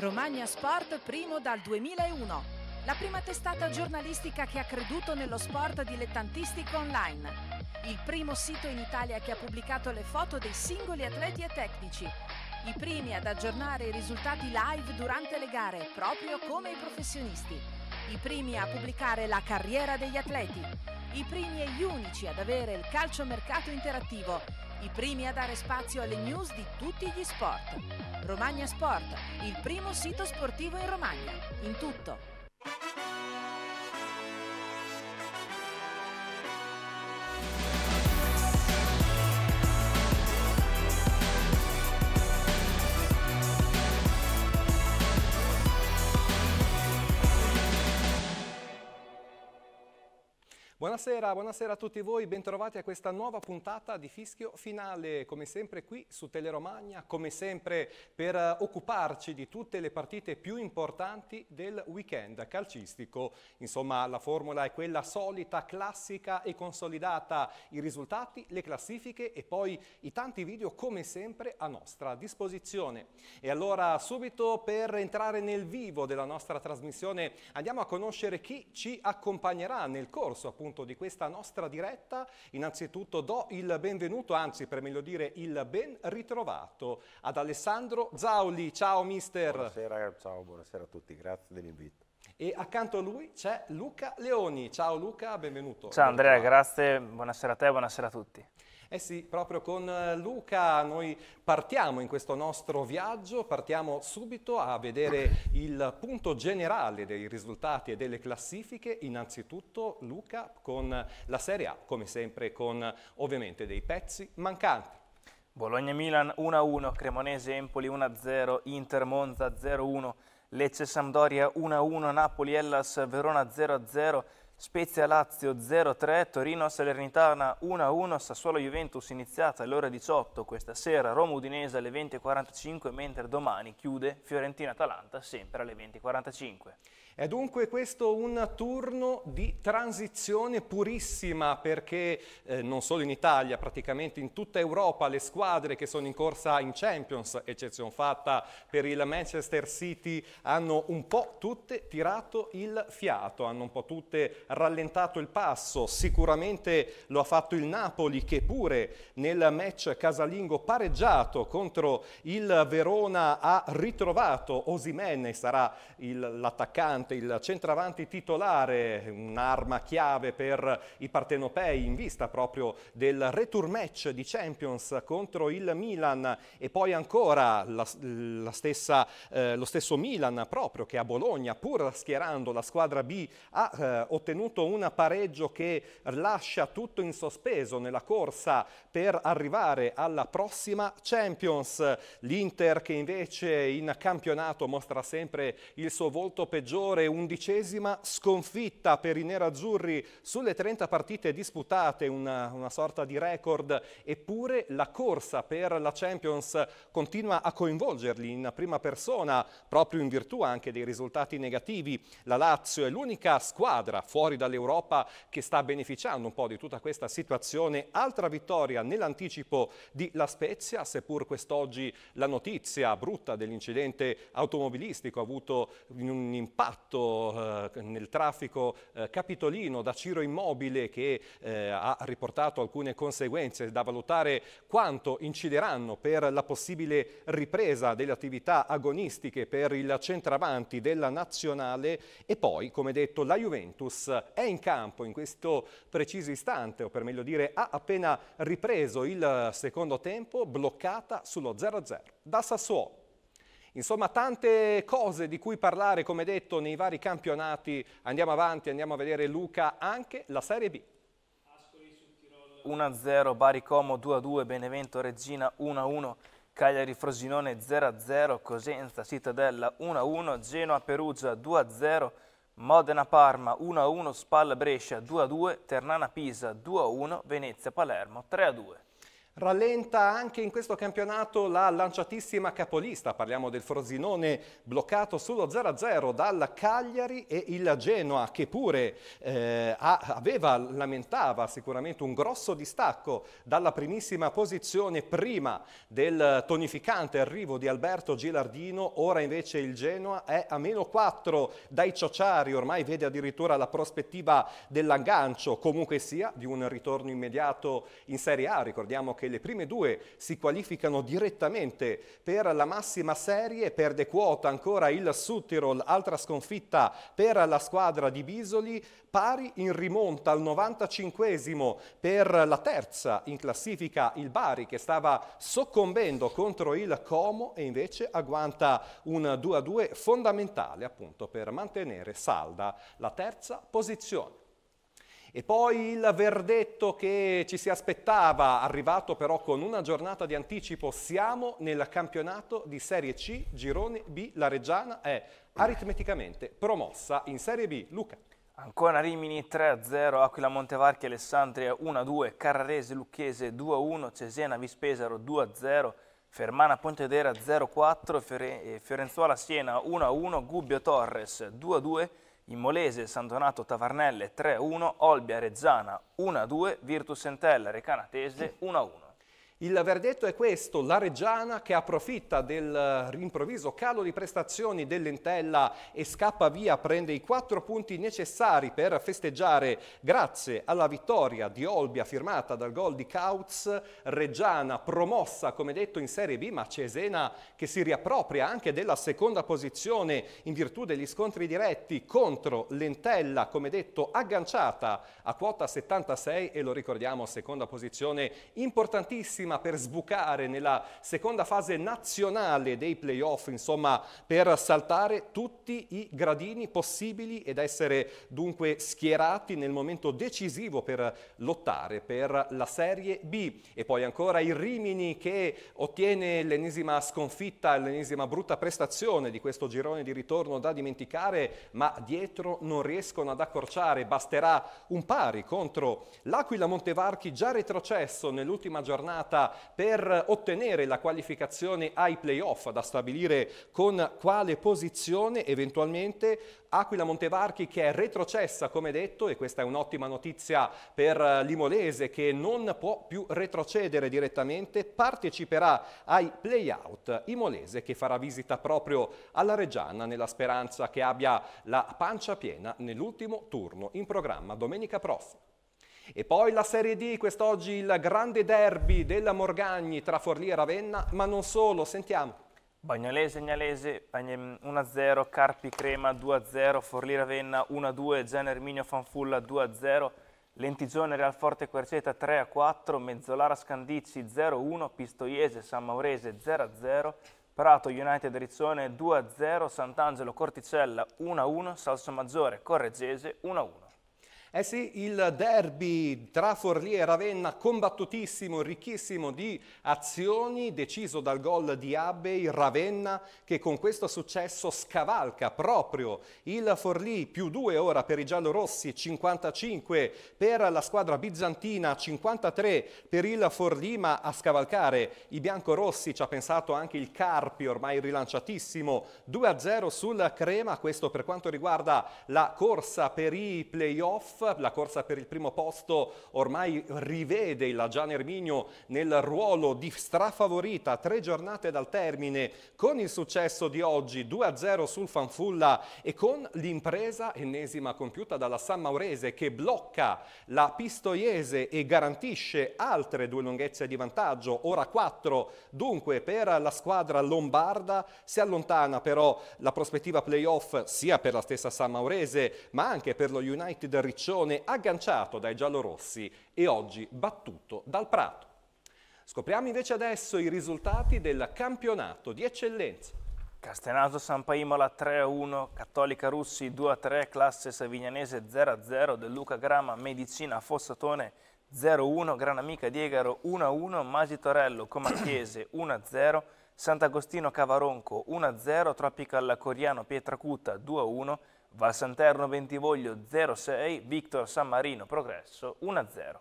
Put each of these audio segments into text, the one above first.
Romagna Sport primo dal 2001, la prima testata giornalistica che ha creduto nello sport dilettantistico online, il primo sito in Italia che ha pubblicato le foto dei singoli atleti e tecnici, i primi ad aggiornare i risultati live durante le gare, proprio come i professionisti, i primi a pubblicare la carriera degli atleti, i primi e gli unici ad avere il calciomercato interattivo i primi a dare spazio alle news di tutti gli sport. Romagna Sport, il primo sito sportivo in Romagna, in tutto. Thank Buonasera, buonasera a tutti voi, bentrovati a questa nuova puntata di Fischio Finale, come sempre qui su Teleromagna, come sempre per occuparci di tutte le partite più importanti del weekend calcistico. Insomma, la formula è quella solita, classica e consolidata, i risultati, le classifiche e poi i tanti video come sempre a nostra disposizione. E allora subito per entrare nel vivo della nostra trasmissione andiamo a conoscere chi ci accompagnerà nel corso appunto appunto di questa nostra diretta, innanzitutto do il benvenuto, anzi per meglio dire il ben ritrovato ad Alessandro Zauli. Ciao mister. Buonasera, ciao, buonasera a tutti, grazie dell'invito. E accanto a lui c'è Luca Leoni. Ciao Luca, benvenuto. Ciao Andrea, grazie, buonasera a te, buonasera a tutti. Eh sì, proprio con eh, Luca noi partiamo in questo nostro viaggio, partiamo subito a vedere il punto generale dei risultati e delle classifiche, innanzitutto Luca con la Serie A, come sempre con ovviamente dei pezzi mancanti. Bologna-Milan 1-1, Cremonese-Empoli 1-0, Inter-Monza 0-1, Lecce-Sampdoria 1-1, Napoli-Ellas-Verona 0-0, Spezia Lazio 0-3, Torino Salernitana 1-1, Sassuolo Juventus iniziata alle ore 18 questa sera, Roma Udinese alle 20.45, mentre domani chiude Fiorentina Atalanta sempre alle 20.45. È dunque questo un turno di transizione purissima perché eh, non solo in Italia, praticamente in tutta Europa le squadre che sono in corsa in Champions, eccezione fatta per il Manchester City, hanno un po' tutte tirato il fiato, hanno un po' tutte rallentato il passo. Sicuramente lo ha fatto il Napoli che pure nel match casalingo pareggiato contro il Verona ha ritrovato Osimene, sarà l'attaccante importante, il centravanti titolare, un'arma chiave per i partenopei in vista proprio del return match di Champions contro il Milan e poi ancora la, la stessa, eh, lo stesso Milan proprio che a Bologna pur schierando la squadra B ha eh, ottenuto un pareggio che lascia tutto in sospeso nella corsa per arrivare alla prossima Champions. L'Inter che invece in campionato mostra sempre il suo volto peggiore rigore, undicesima sconfitta per i nerazzurri sulle 30 partite disputate, una, una sorta di record, eppure la corsa per la Champions continua a coinvolgerli in prima persona, proprio in virtù anche dei risultati negativi. La Lazio è l'unica squadra fuori dall'Europa che sta beneficiando un po' di tutta questa situazione. Altra vittoria nell'anticipo di La Spezia, seppur quest'oggi la notizia brutta dell'incidente automobilistico ha avuto un impatto fatto eh, nel traffico eh, capitolino da Ciro Immobile che eh, ha riportato alcune conseguenze da valutare quanto incideranno per la possibile ripresa delle attività agonistiche per il centravanti della nazionale e poi, come detto, la Juventus è in campo in questo preciso istante, o per meglio dire ha appena ripreso il eh, secondo tempo, bloccata sullo 0-0 da Sassuolo. Insomma, tante cose di cui parlare, come detto, nei vari campionati. Andiamo avanti, andiamo a vedere Luca, anche la Serie B. 1-0, Bari Como 2-2, Benevento Regina 1-1, Cagliari Frosinone 0-0, Cosenza Cittadella 1-1, Genoa Perugia 2-0, Modena Parma 1-1, Spalla Brescia 2-2, Ternana Pisa 2-1, Venezia Palermo 3-2. Rallenta anche in questo campionato la lanciatissima capolista, parliamo del Frosinone bloccato sullo 0-0 dal Cagliari e il Genoa che pure eh, aveva, lamentava sicuramente un grosso distacco dalla primissima posizione prima del tonificante arrivo di Alberto Gilardino, ora invece il Genoa è a meno 4 dai Ciociari, ormai vede addirittura la prospettiva dell'aggancio, comunque sia di un ritorno immediato in Serie A, ricordiamo che le prime due si qualificano direttamente per la massima serie, perde quota ancora il Suttirol, altra sconfitta per la squadra di Bisoli, pari in rimonta al 95 per la terza in classifica il Bari che stava soccombendo contro il Como e invece agguanta un 2-2 fondamentale appunto per mantenere salda la terza posizione. E poi il verdetto che ci si aspettava, arrivato però con una giornata di anticipo, siamo nel campionato di Serie C, Girone B, la Reggiana è aritmeticamente promossa in Serie B. Luca. Ancora Rimini 3-0, Aquila Montevarchi Alessandria 1-2, Carrarese Lucchese 2-1, Cesena Vispesaro 2-0, Fermana Pontedera 0-4, eh, Fiorenzuola Siena 1-1, Gubbio Torres 2-2, Immolese, San Donato, Tavarnelle 3-1, Olbia, Rezzana 1-2, Virtus Entella, Recanatese 1-1. Il verdetto è questo, la Reggiana che approfitta dell'improvviso eh, calo di prestazioni dell'Entella e scappa via, prende i quattro punti necessari per festeggiare grazie alla vittoria di Olbia firmata dal gol di Kautz, Reggiana promossa come detto in Serie B ma Cesena che si riappropria anche della seconda posizione in virtù degli scontri diretti contro l'Entella come detto agganciata a quota 76 e lo ricordiamo seconda posizione importantissima settima per sbucare nella seconda fase nazionale dei playoff, insomma per saltare tutti i gradini possibili ed essere dunque schierati nel momento decisivo per lottare per la Serie B. E poi ancora il Rimini che ottiene l'ennesima sconfitta, l'ennesima brutta prestazione di questo girone di ritorno da dimenticare, ma dietro non riescono ad accorciare, basterà un pari contro l'Aquila Montevarchi già retrocesso nell'ultima giornata lotta per ottenere la qualificazione ai playoff da stabilire con quale posizione eventualmente Aquila Montevarchi che è retrocessa come detto e questa è un'ottima notizia per eh, l'Imolese che non può più retrocedere direttamente parteciperà ai playout Imolese che farà visita proprio alla Reggiana nella speranza che abbia la pancia piena nell'ultimo turno in programma domenica prossima. E poi la Serie D, quest'oggi il grande derby della Morgagni tra Forlì e Ravenna, ma non solo, sentiamo. Bagnolese, Agnalese 1-0, Carpi Crema 2-0, Forlì Ravenna 1-2, Gian Minio Fanfulla 2-0, Lentigione Real Forte Querceta 3-4, Mezzolara Scandicci 0-1, Pistoiese San Maurese 0-0, Prato United Rizzone 2-0, Sant'Angelo Corticella 1-1, Salso Maggiore Correggese 1-1. Eh sì, il derby tra Forlì e Ravenna, combattutissimo, ricchissimo di azioni, deciso dal gol di Abbey, Ravenna che con questo successo scavalca proprio il Forlì, più due ora per i giallorossi, 55 per la squadra bizantina, 53 per il Forlì, ma a scavalcare i biancorossi ci ha pensato anche il Carpi, ormai rilanciatissimo, 2-0 sul Crema, questo per quanto riguarda la corsa per i playoff, la corsa per il primo posto ormai rivede la Gian Erminio nel ruolo di strafavorita tre giornate dal termine con il successo di oggi 2-0 sul Fanfulla e con l'impresa ennesima compiuta dalla San Maurese che blocca la Pistoiese e garantisce altre due lunghezze di vantaggio, ora 4 dunque per la squadra lombarda si allontana però la prospettiva playoff sia per la stessa San Maurese ma anche per lo United Riccione piccione agganciato dai giallorossi e oggi battuto dal Prato. Scopriamo invece adesso i risultati del campionato di eccellenza. Castenato San Paimola 3-1, Cattolica Russi 2-3, Classe Savignanese 0-0, De Luca Grama Medicina Fossatone 0-1, Gran Amica Diegaro 1-1, Magitorello Torello Comacchiese 1-0, Sant'Agostino Cavaronco 1-0, Tropical Coriano Pietracuta 2-1, Valsanterno Bentivoglio 0 06, Victor San Marino Progresso 1-0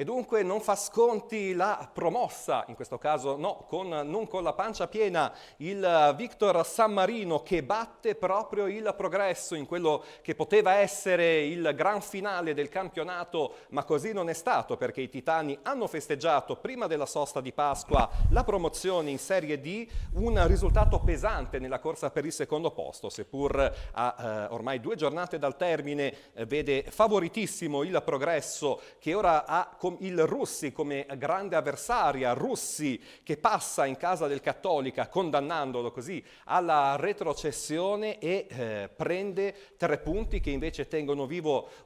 e dunque non fa sconti la promossa, in questo caso no, con, non con la pancia piena, il eh, Victor San Marino che batte proprio il progresso in quello che poteva essere il gran finale del campionato, ma così non è stato perché i Titani hanno festeggiato prima della sosta di Pasqua la promozione in Serie D, un risultato pesante nella corsa per il secondo posto, seppur a eh, eh, ormai due giornate dal termine eh, vede favoritissimo il progresso che ora ha il Russi come grande avversaria, Russi che passa in casa del Cattolica condannandolo così alla retrocessione e eh, prende tre punti che invece tengono,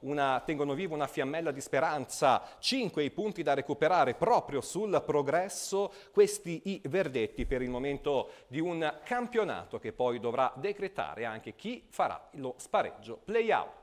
una, tengono viva una fiammella di speranza, cinque i punti da recuperare proprio sul progresso, questi i verdetti per il momento di un campionato che poi dovrà decretare anche chi farà lo spareggio playout.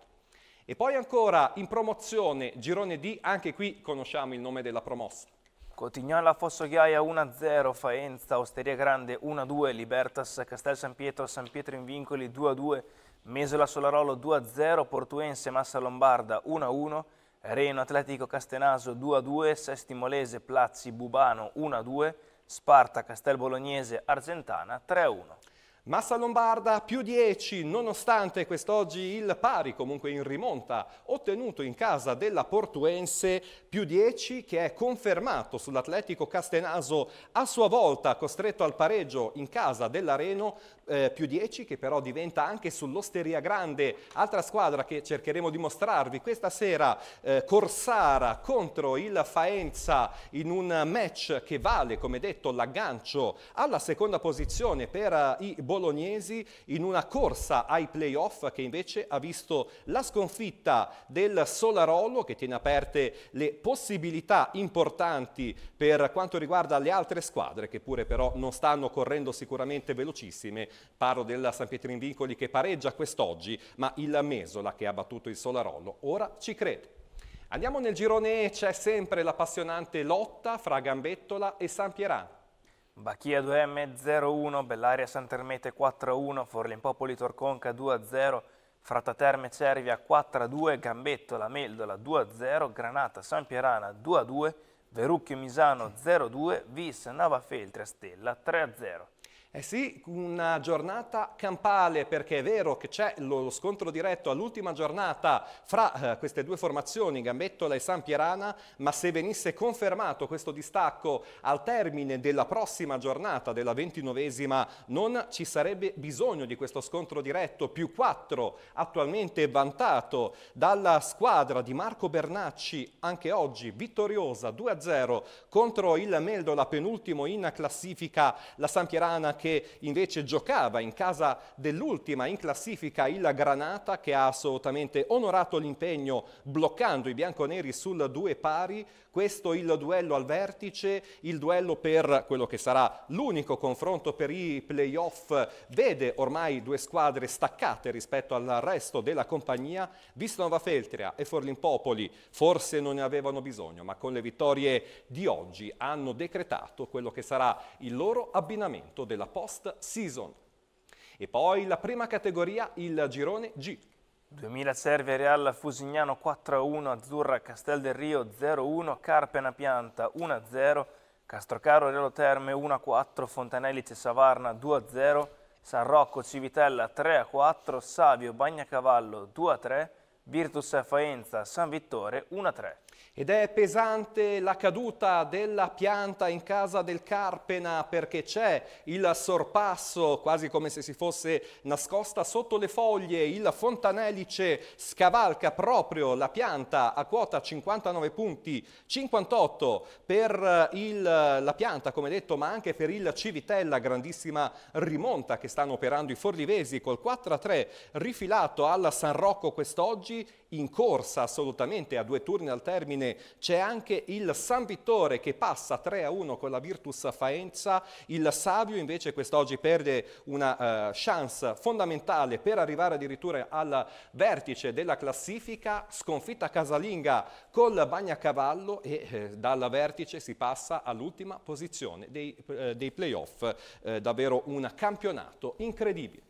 E poi ancora in promozione Girone D, anche qui conosciamo il nome della promossa. Cotignola Fossoghiaia 1-0, Faenza, Osteria Grande 1-2, Libertas, Castel San Pietro, San Pietro in Vincoli 2-2, Mesola Solarolo 2-0, Portuense Massa Lombarda 1-1, Reno Atletico Castenaso 2-2, Sesti Molese, Plazzi Bubano 1-2, Sparta Castel Bolognese Argentana 3-1. Massa Lombarda più 10, nonostante quest'oggi il pari, comunque in rimonta, ottenuto in casa della Portuense, più 10 che è confermato sull'Atletico Castenaso a sua volta costretto al pareggio in casa dell'Areno, eh, più 10 che però diventa anche sull'Osteria Grande, altra squadra che cercheremo di mostrarvi questa sera, eh, Corsara contro il Faenza in un match che vale, come detto, l'aggancio alla seconda posizione per eh, i bolognesi in una corsa ai playoff che invece ha visto la sconfitta del Solarolo che tiene aperte le possibilità importanti per quanto riguarda le altre squadre che pure però non stanno correndo sicuramente velocissime Parlo della San Pietro in Vincoli che pareggia quest'oggi, ma il Mesola che ha battuto il Solarollo ora ci crede. Andiamo nel girone E, c'è sempre l'appassionante lotta fra Gambettola e San Pierano. Bachia 2M 0-1, Bellaria Santermete 4-1, Forlimpopoli Torconca 2-0, Frattaterme Cervia 4-2, Gambettola Meldola 2-0, Granata San Pierana 2-2, Verucchio Misano 0-2, Vis Navafeltria Stella 3-0. Eh sì, una giornata campale perché è vero che c'è lo, scontro diretto all'ultima giornata fra eh, queste due formazioni, Gambettola e San Pierana, ma se venisse confermato questo distacco al termine della prossima giornata, della ventinovesima, non ci sarebbe bisogno di questo scontro diretto più quattro attualmente vantato dalla squadra di Marco Bernacci, anche oggi vittoriosa 2-0 contro il Meldola, penultimo in classifica, la San Pierana che invece giocava in casa dell'ultima in classifica il Granata che ha assolutamente onorato l'impegno bloccando i bianconeri sul due pari. Questo il duello al vertice, il duello per quello che sarà l'unico confronto per i playoff vede ormai due squadre staccate rispetto al resto della compagnia. visto Nova Feltria e Forlimpopoli forse non ne avevano bisogno, ma con le vittorie di oggi hanno decretato quello che sarà il loro abbinamento della post-season. E poi la prima categoria, il girone G. 2000 Cervia Real Fusignano 4-1, Azzurra Castel del Rio 0-1, Carpena Pianta 1-0, Castrocaro Relo Terme 1-4, Fontanellice Savarna 2-0, San Rocco Civitella 3-4, Savio Bagnacavallo 2-3, Virtus Faenza San Vittore 1-3. Ed è pesante la caduta della pianta in casa del carpena perché c'è il sorpasso, quasi come se si fosse nascosta sotto le foglie. Il fontanelice scavalca proprio la pianta a quota 59 punti, 58 per eh, il, la pianta, come detto, ma anche per il Civitella, grandissima rimonta che stanno operando i forlivesi col 4-3 rifilato alla San Rocco quest'oggi in corsa assolutamente, a due turni al termine c'è anche il San Vittore che passa 3 a 1 con la Virtus Faenza, il Savio invece quest'oggi perde una uh, chance fondamentale per arrivare addirittura al vertice della classifica, sconfitta casalinga col Bagnacavallo e eh, dal vertice si passa all'ultima posizione dei, eh, dei playoff, eh, davvero un campionato incredibile.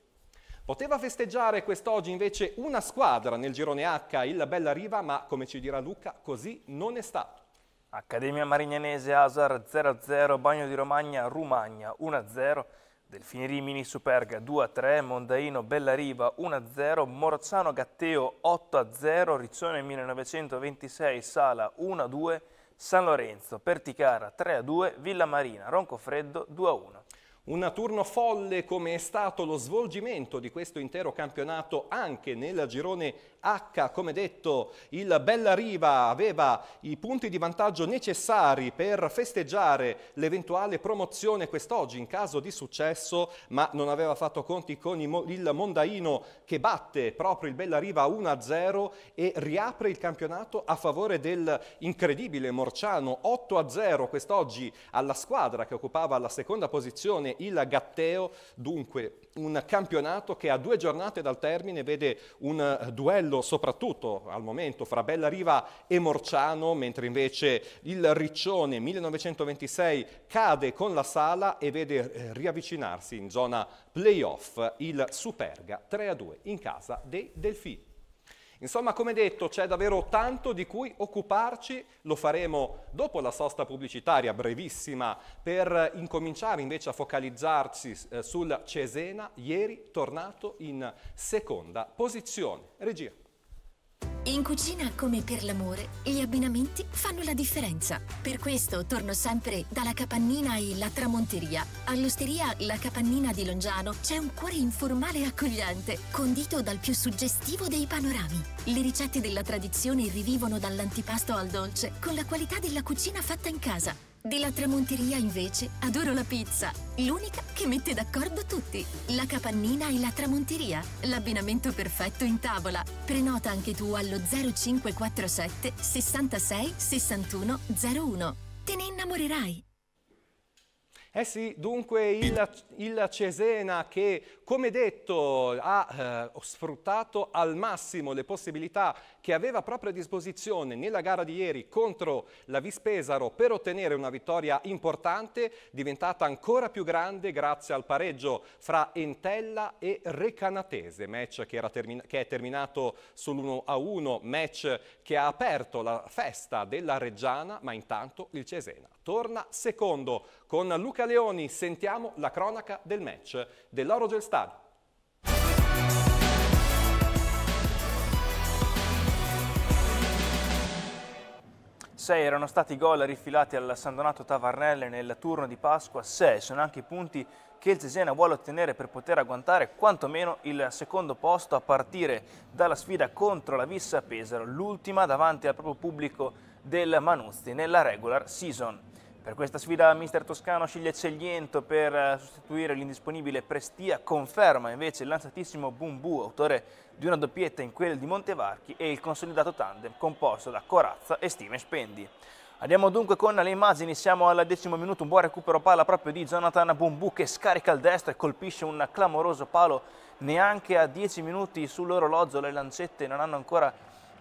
Poteva festeggiare quest'oggi invece una squadra nel girone H, il Bella Riva, ma come ci dirà Luca, così non è stato. Accademia Marignanese Asar 0-0, Bagno di Romagna Rumagna 1-0, Delfini Rimini Superga 2-3, Mondaino Bella Riva 1-0, Morzano Gatteo 8-0, Riccione 1926 Sala 1-2, San Lorenzo Perticara 3-2, Villa Marina Roncofreddo 2-1. Una turno folle come è stato lo svolgimento di questo intero campionato anche nel girone H, come detto, il Bella Riva aveva i punti di vantaggio necessari per festeggiare l'eventuale promozione quest'oggi in caso di successo, ma non aveva fatto conti con il Mondaino che batte proprio il Bella Riva 1-0 e riapre il campionato a favore dell'incredibile Morciano 8-0 quest'oggi alla squadra che occupava la seconda posizione il Gatteo, dunque un campionato che a due giornate dal termine vede un eh, duello duello soprattutto al momento fra Bella Riva e Morciano, mentre invece il Riccione 1926 cade con la sala e vede eh, riavvicinarsi in zona playoff il Superga 3-2 in casa dei Delfini. Insomma, come detto, c'è davvero tanto di cui occuparci, lo faremo dopo la sosta pubblicitaria brevissima per incominciare invece a focalizzarsi eh, sul Cesena, ieri tornato in seconda posizione. Regia. In cucina, come per l'amore, gli abbinamenti fanno la differenza. Per questo torno sempre dalla capannina e la tramonteria. All'osteria La Capannina di Longiano c'è un cuore informale e accogliente, condito dal più suggestivo dei panorami. Le ricette della tradizione rivivono dall'antipasto al dolce con la qualità della cucina fatta in casa. Della Tramonteria invece adoro la pizza, l'unica che mette d'accordo tutti. La capannina e la Tramonteria, l'abbinamento perfetto in tavola. Prenota anche tu allo 0547 66 61 01. Te ne innamorerai. Eh sì, dunque il, il, Cesena che, come detto, ha eh, sfruttato al massimo le possibilità che aveva proprio a disposizione nella gara di ieri contro la Vispesaro per ottenere una vittoria importante, diventata ancora più grande grazie al pareggio fra Entella e Recanatese, match che, che è terminato sull'1-1, match che ha aperto la festa della Reggiana, ma intanto il Cesena torna secondo. Con Luca Leoni sentiamo la cronaca del match dell'Orogel Stadio. 6 erano stati i gol rifilati al San Donato Tavarnelle nel turno di Pasqua, 6 sono anche i punti che il Cesena vuole ottenere per poter agguantare quantomeno il secondo posto a partire dalla sfida contro la Vissa Pesaro, l'ultima davanti al proprio pubblico del Manuzzi nella regular season. Per questa sfida mister toscano sceglie Cegliento per eh, sostituire l'indisponibile Prestia, conferma invece il lanzatissimo Bumbu, autore di una doppietta in quel di Montevarchi e il consolidato tandem composto da Corazza e Steven Spendi. Andiamo dunque con le immagini, siamo al decimo minuto, un buon recupero palla proprio di Jonathan Bumbu che scarica il destro e colpisce un clamoroso palo neanche a 10 minuti sull'orologio, le lancette non hanno ancora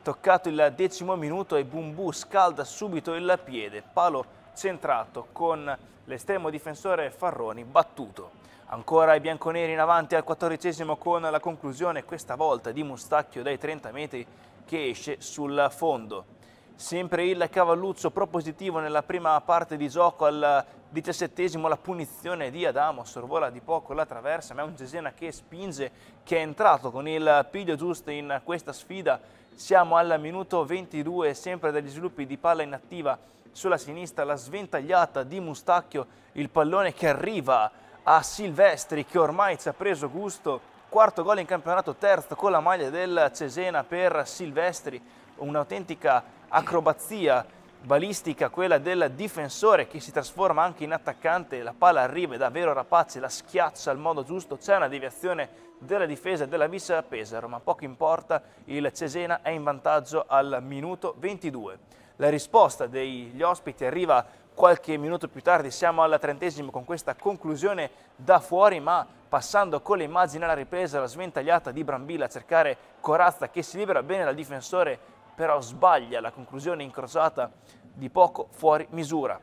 toccato il decimo minuto e Bumbu scalda subito il piede, palo centrato con l'estremo difensore Farroni battuto. Ancora i bianconeri in avanti al quattordicesimo con la conclusione questa volta di Mustacchio dai 30 metri che esce sul fondo. Sempre il Cavalluzzo propositivo nella prima parte di gioco al diciassettesimo la punizione di Adamo, sorvola di poco la traversa ma è un Cesena che spinge, che è entrato con il piglio giusto in questa sfida. Siamo al minuto 22 sempre dagli sviluppi di palla inattiva sulla sinistra, la sventagliata di Mustacchio, il pallone che arriva a Silvestri che ormai ci ha preso gusto, quarto gol in campionato, terzo con la maglia del Cesena per Silvestri, un'autentica acrobazia balistica quella del difensore che si trasforma anche in attaccante, la palla arriva è davvero rapace, la schiaccia al modo giusto, c'è una deviazione della difesa della Vissera Pesaro, ma poco importa, il Cesena è in vantaggio al minuto 22. La risposta degli ospiti arriva qualche minuto più tardi, siamo alla trentesima con questa conclusione da fuori, ma passando con le immagini alla ripresa, la sventagliata di Brambilla a cercare Corazza che si libera bene dal difensore, però sbaglia la conclusione incrociata di poco fuori misura.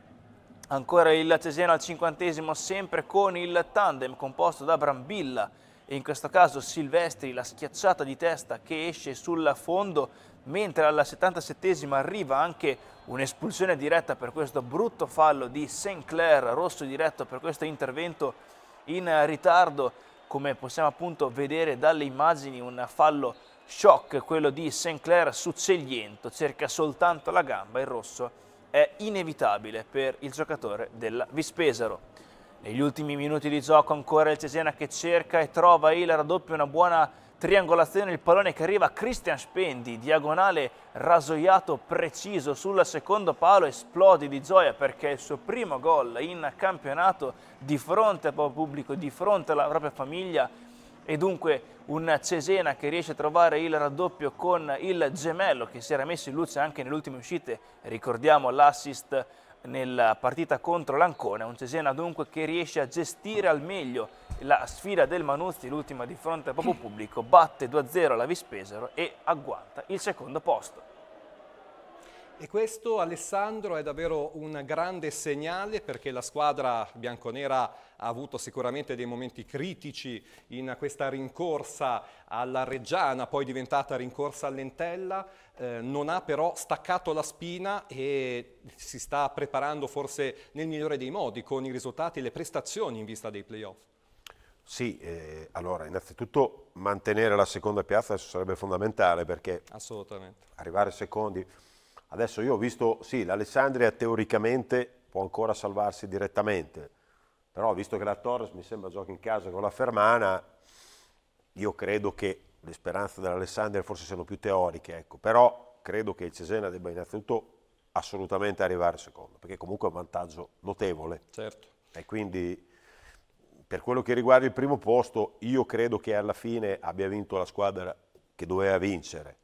Ancora il Cesena al cinquantesimo, sempre con il tandem composto da Brambilla e in questo caso Silvestri, la schiacciata di testa che esce sul fondo mentre alla 77esima arriva anche un'espulsione diretta per questo brutto fallo di St. Clair, rosso diretto per questo intervento in ritardo, come possiamo appunto vedere dalle immagini, un fallo shock, quello di St. Clair su Celiento, cerca soltanto la gamba, il rosso è inevitabile per il giocatore della Vispesaro. Negli ultimi minuti di gioco ancora il Cesena che cerca e trova il raddoppio, una buona triangolazione il pallone che arriva a Christian Spendi, diagonale rasoiato preciso sul secondo palo, esplode di gioia perché è il suo primo gol in campionato di fronte al proprio pubblico, di fronte alla propria famiglia e dunque un Cesena che riesce a trovare il raddoppio con il gemello che si era messo in luce anche nelle ultime uscite, ricordiamo l'assist nella partita contro l'Ancona, un Cesena dunque che riesce a gestire al meglio la sfida del Manuzzi, l'ultima di fronte al proprio pubblico, batte 2-0 la Vispesero e agguanta il secondo posto. E questo Alessandro è davvero un grande segnale perché la squadra bianconera ha avuto sicuramente dei momenti critici in questa rincorsa alla Reggiana, poi diventata rincorsa all'Entella, eh, non ha però staccato la spina e si sta preparando forse nel migliore dei modi con i risultati e le prestazioni in vista dei playoff. Sì, eh, allora innanzitutto mantenere la seconda piazza sarebbe fondamentale perché Assolutamente. arrivare secondi. Adesso io ho visto, sì, l'Alessandria teoricamente può ancora salvarsi direttamente, però visto che la Torres mi sembra giochi in casa con la Fermana, io credo che le speranze dell'Alessandria forse siano più teoriche, ecco. però credo che il Cesena debba innanzitutto assolutamente arrivare secondo, perché comunque è un vantaggio notevole. Certo. E quindi per quello che riguarda il primo posto, io credo che alla fine abbia vinto la squadra che doveva vincere.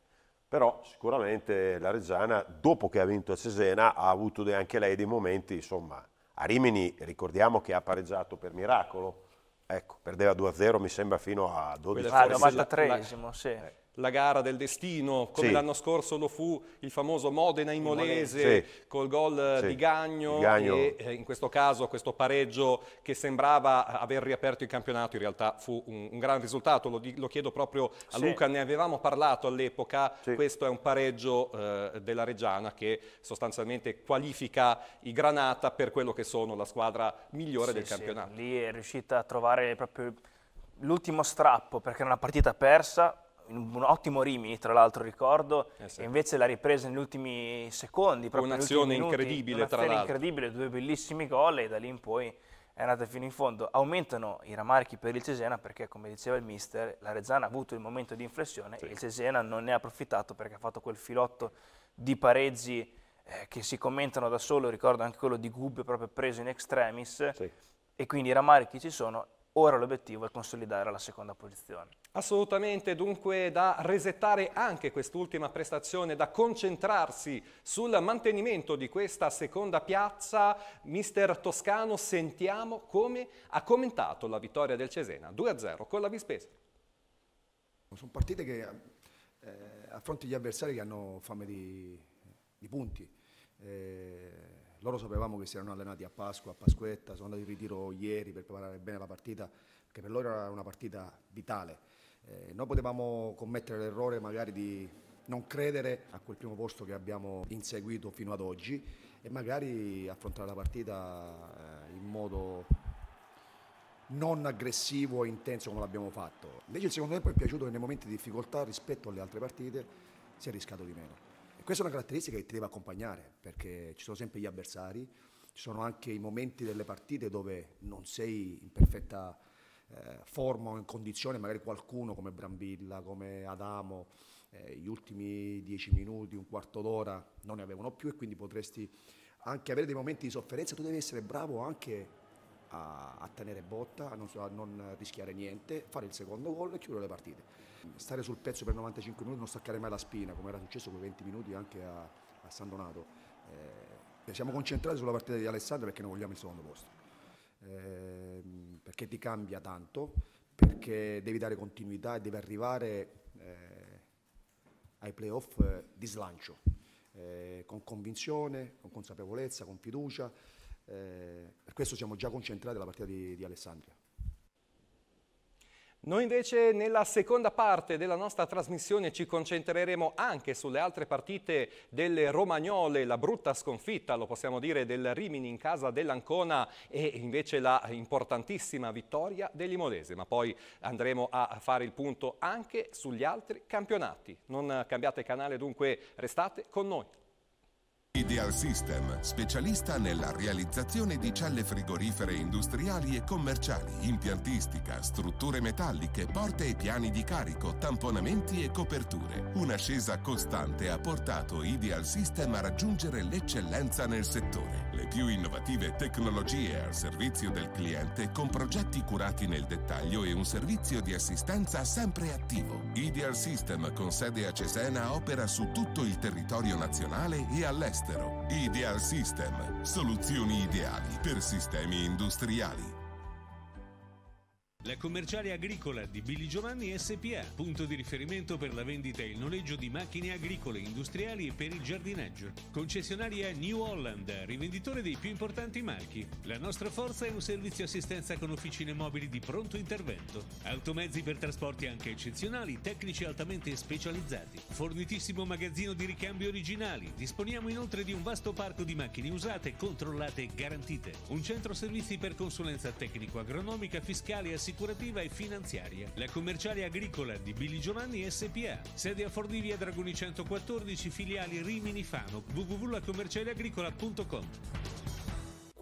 Però sicuramente la Reggiana, dopo che ha vinto a Cesena, ha avuto anche lei dei momenti, insomma, a Rimini ricordiamo che ha pareggiato per miracolo, ecco, perdeva 2-0 mi sembra fino a 12 al 93 sì. Eh la gara del destino, come sì. l'anno scorso lo fu il famoso Modena-Imolese sì. col gol eh, sì. di Gagno, Gagno, e eh, in questo caso questo pareggio che sembrava aver riaperto il campionato in realtà fu un, un gran risultato, lo, lo, chiedo proprio a Luca, ne avevamo parlato all'epoca, questo è un pareggio eh, della Reggiana che sostanzialmente qualifica i Granata per quello che sono la squadra migliore del campionato. Lì è riuscita a trovare proprio l'ultimo strappo perché era una partita persa un ottimo Rimini, tra l'altro ricordo, eh sì. e invece la ripresa negli ultimi secondi, un'azione incredibile, un'azione tra l'altro. incredibile, due bellissimi gol e da lì in poi è andata fino in fondo. Aumentano i ramarchi per il Cesena perché, come diceva il mister, la Rezzana ha avuto il momento di inflessione sì. e il Cesena non ne ha approfittato perché ha fatto quel filotto di pareggi eh, che si commentano da solo, ricordo anche quello di Gubbio proprio preso in extremis sì. e quindi i ramarchi ci sono Ora l'obiettivo è consolidare la seconda posizione. Assolutamente, dunque da resettare anche quest'ultima prestazione, da concentrarsi sul mantenimento di questa seconda piazza. Mister Toscano, sentiamo come ha commentato la vittoria del Cesena 2-0 con la Vispesa. Sono partite che eh, affronti gli avversari che hanno fame di, di punti. Eh, loro sapevamo che si erano allenati a Pasqua, a Pasquetta, sono andati in ritiro ieri per preparare bene la partita, che per loro era una partita vitale. Eh, noi potevamo commettere l'errore magari di non credere a quel primo posto che abbiamo inseguito fino ad oggi e magari affrontare la partita eh, in modo non aggressivo e intenso come l'abbiamo fatto. Invece il secondo tempo è piaciuto che nei momenti di difficoltà rispetto alle altre partite si è riscato di meno questa è una caratteristica che ti deve accompagnare, perché ci sono sempre gli avversari, ci sono anche i momenti delle partite dove non sei in perfetta eh, forma o in condizione, magari qualcuno come Brambilla, come Adamo, eh, gli ultimi dieci minuti, un quarto d'ora non ne avevano più e quindi potresti anche avere dei momenti di sofferenza, tu devi essere bravo anche a, a tenere botta, a non, a non rischiare niente, fare il secondo gol e chiudere le partite stare sul pezzo per 95 minuti, non staccare mai la spina, come era successo quei 20 minuti anche a, a San Donato. Eh, siamo concentrati sulla partita di Alessandro perché non vogliamo il secondo posto, eh, perché ti cambia tanto, perché devi dare continuità e devi arrivare eh, ai playoff eh, di slancio, eh, con convinzione, con consapevolezza, con fiducia. Eh, per questo siamo già concentrati alla partita di, di Alessandria. Noi invece nella seconda parte della nostra trasmissione ci concentreremo anche sulle altre partite delle Romagnole, la brutta sconfitta, lo possiamo dire, del Rimini in casa dell'Ancona e invece la importantissima vittoria dell'Imolese, ma poi andremo a fare il punto anche sugli altri campionati. Non cambiate canale, dunque restate con noi. Ideal System, specialista nella realizzazione di celle frigorifere industriali e commerciali, impiantistica, strutture metalliche, porte e piani di carico, tamponamenti e coperture. Un'ascesa costante ha portato Ideal System a raggiungere l'eccellenza nel settore. Le più innovative tecnologie al servizio del cliente con progetti curati nel dettaglio e un servizio di assistenza sempre attivo. Ideal System con sede a Cesena opera su tutto il territorio nazionale e all'estero all'estero. Ideal System, soluzioni ideali per sistemi industriali. La commerciale agricola di Billy Giovanni SPA, punto di riferimento per la vendita e il noleggio di macchine agricole, industriali e per il giardinaggio. Concessionaria New Holland, rivenditore dei più importanti marchi. La nostra forza è un servizio assistenza con officine mobili di pronto intervento. Automezzi per trasporti anche eccezionali, tecnici altamente specializzati. Fornitissimo magazzino di ricambi originali. Disponiamo inoltre di un vasto parco di macchine usate, controllate e garantite. Un centro servizi per consulenza tecnico-agronomica, fiscale e assicurazione assicurativa e finanziaria. La commerciale agricola di Billy Giovanni SPA, sede a Fordivia Dragoni 114, filiali Rimini Fano, www.commercialeagricola.com.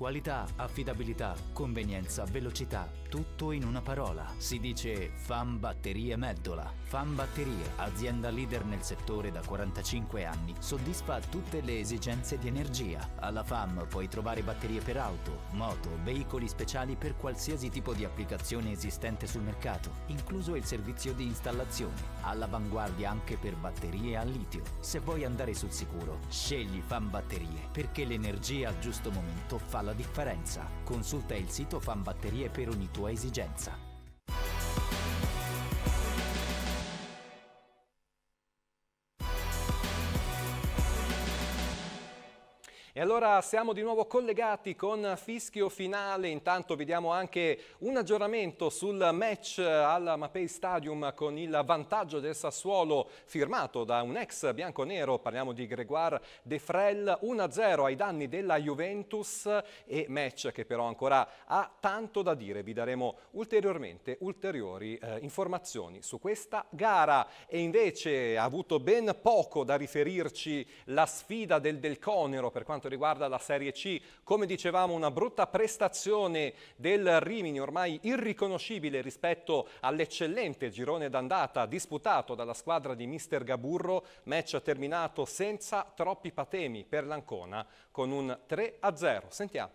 Qualità, affidabilità, convenienza, velocità, tutto in una parola. Si dice FAM Batterie Meddola. FAM Batterie, azienda leader nel settore da 45 anni, soddisfa tutte le esigenze di energia. Alla FAM puoi trovare batterie per auto, moto, veicoli speciali per qualsiasi tipo di applicazione esistente sul mercato, incluso il servizio di installazione. All'avanguardia anche per batterie a litio. Se vuoi andare sul sicuro, scegli FAM Batterie, perché l'energia al giusto momento fa la la differenza. Consulta il sito Fanbatterie per ogni tua esigenza. E allora siamo di nuovo collegati con Fischio Finale, intanto vediamo anche un aggiornamento sul match al Mapei Stadium con il vantaggio del Sassuolo firmato da un ex bianco-nero, parliamo di Gregoire De Frel, 1-0 ai danni della Juventus e match che però ancora ha tanto da dire, vi daremo ulteriormente ulteriori eh, informazioni su questa gara e invece ha avuto ben poco da riferirci la sfida del Del Conero per quanto quanto riguarda la Serie C. Come dicevamo, una brutta prestazione del Rimini, ormai irriconoscibile rispetto all'eccellente girone d'andata disputato dalla squadra di Mister Gaburro, match terminato senza troppi patemi per l'Ancona con un 3-0. Sentiamo.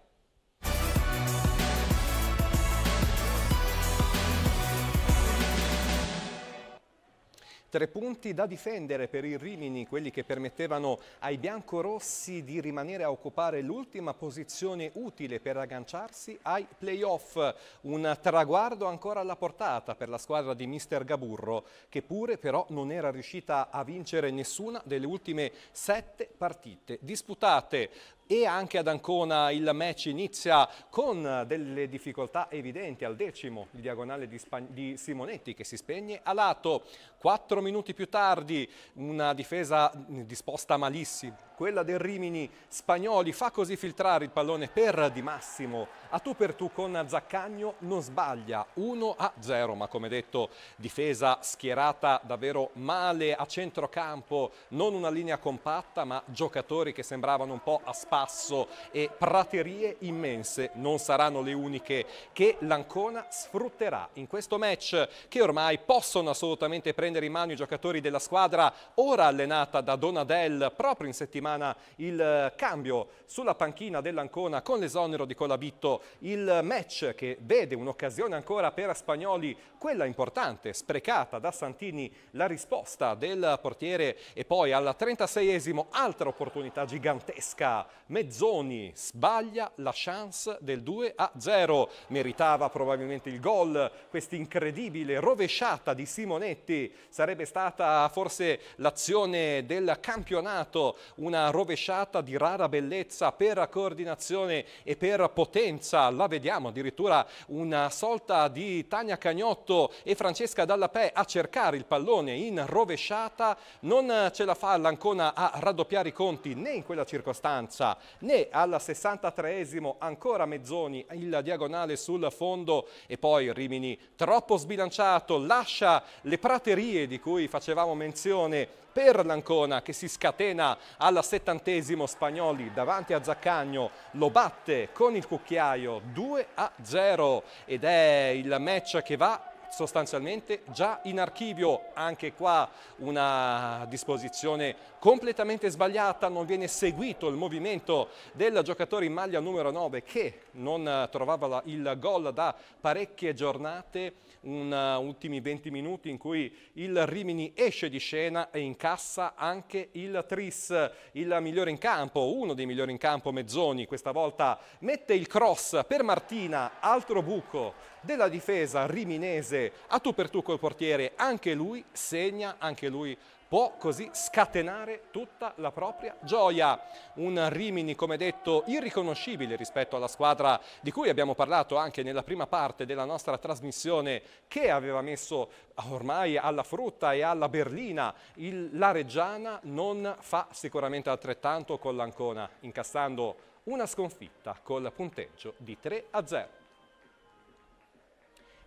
Tre punti da difendere per il Rimini, quelli che permettevano ai biancorossi di rimanere a occupare l'ultima posizione utile per agganciarsi ai playoff. Un traguardo ancora alla portata per la squadra di mister Gaburro, che pure però non era riuscita a vincere nessuna delle ultime sette partite disputate e anche ad Ancona il match inizia con delle difficoltà evidenti al decimo il diagonale di, Spagn di Simonetti che si spegne a lato. Quattro minuti più tardi una difesa disposta malissimo quella del Rimini. Spagnoli fa così filtrare il pallone per Di Massimo. A tu per tu con Zaccagno non sbaglia, 1 a 0, ma come detto difesa schierata davvero male a centrocampo, non una linea compatta, ma giocatori che sembravano un po' a spasso e praterie immense non saranno le uniche che l'Ancona sfrutterà in questo match che ormai possono assolutamente prendere in mano i giocatori della squadra ora allenata da Donadel proprio in settimana settimana il eh, cambio sulla panchina dell'Ancona con l'esonero di Colabitto, il match che vede un'occasione ancora per Spagnoli, quella importante, sprecata da Santini, la risposta del portiere e poi alla 36esimo altra opportunità gigantesca, Mezzoni sbaglia la chance del 2 a 0, meritava probabilmente il gol, questa incredibile rovesciata di Simonetti sarebbe stata forse l'azione del campionato, una una rovesciata di rara bellezza per coordinazione e per potenza. La vediamo addirittura una sorta di Tania Cagnotto e Francesca Dallapè a cercare il pallone in rovesciata. Non ce la fa l'Ancona a raddoppiare i conti né in quella circostanza né al 63esimo ancora Mezzoni il diagonale sul fondo e poi Rimini troppo sbilanciato lascia le praterie di cui facevamo menzione per l'Ancona che si scatena alla settantesimo Spagnoli davanti a Zaccagno, lo batte con il cucchiaio 2 a 0 ed è il match che va sostanzialmente già in archivio. Anche qua una disposizione completamente sbagliata, non viene seguito il movimento del giocatore in maglia numero 9 che non trovava il gol da parecchie giornate una, eh, ultimi 20 minuti in cui il Rimini esce di scena e incassa anche il Tris, il migliore in campo, uno dei migliori in campo Mezzoni, questa volta mette il cross per Martina, altro buco della difesa riminese a tu per tu col portiere, anche lui segna, anche lui può così scatenare tutta la propria gioia. Un Rimini, come detto, irriconoscibile rispetto alla squadra di cui abbiamo parlato anche nella prima parte della nostra trasmissione, che aveva messo ormai alla frutta e alla berlina. Il, la Reggiana non fa sicuramente altrettanto con l'Ancona, incassando una sconfitta col punteggio di 3 a 0.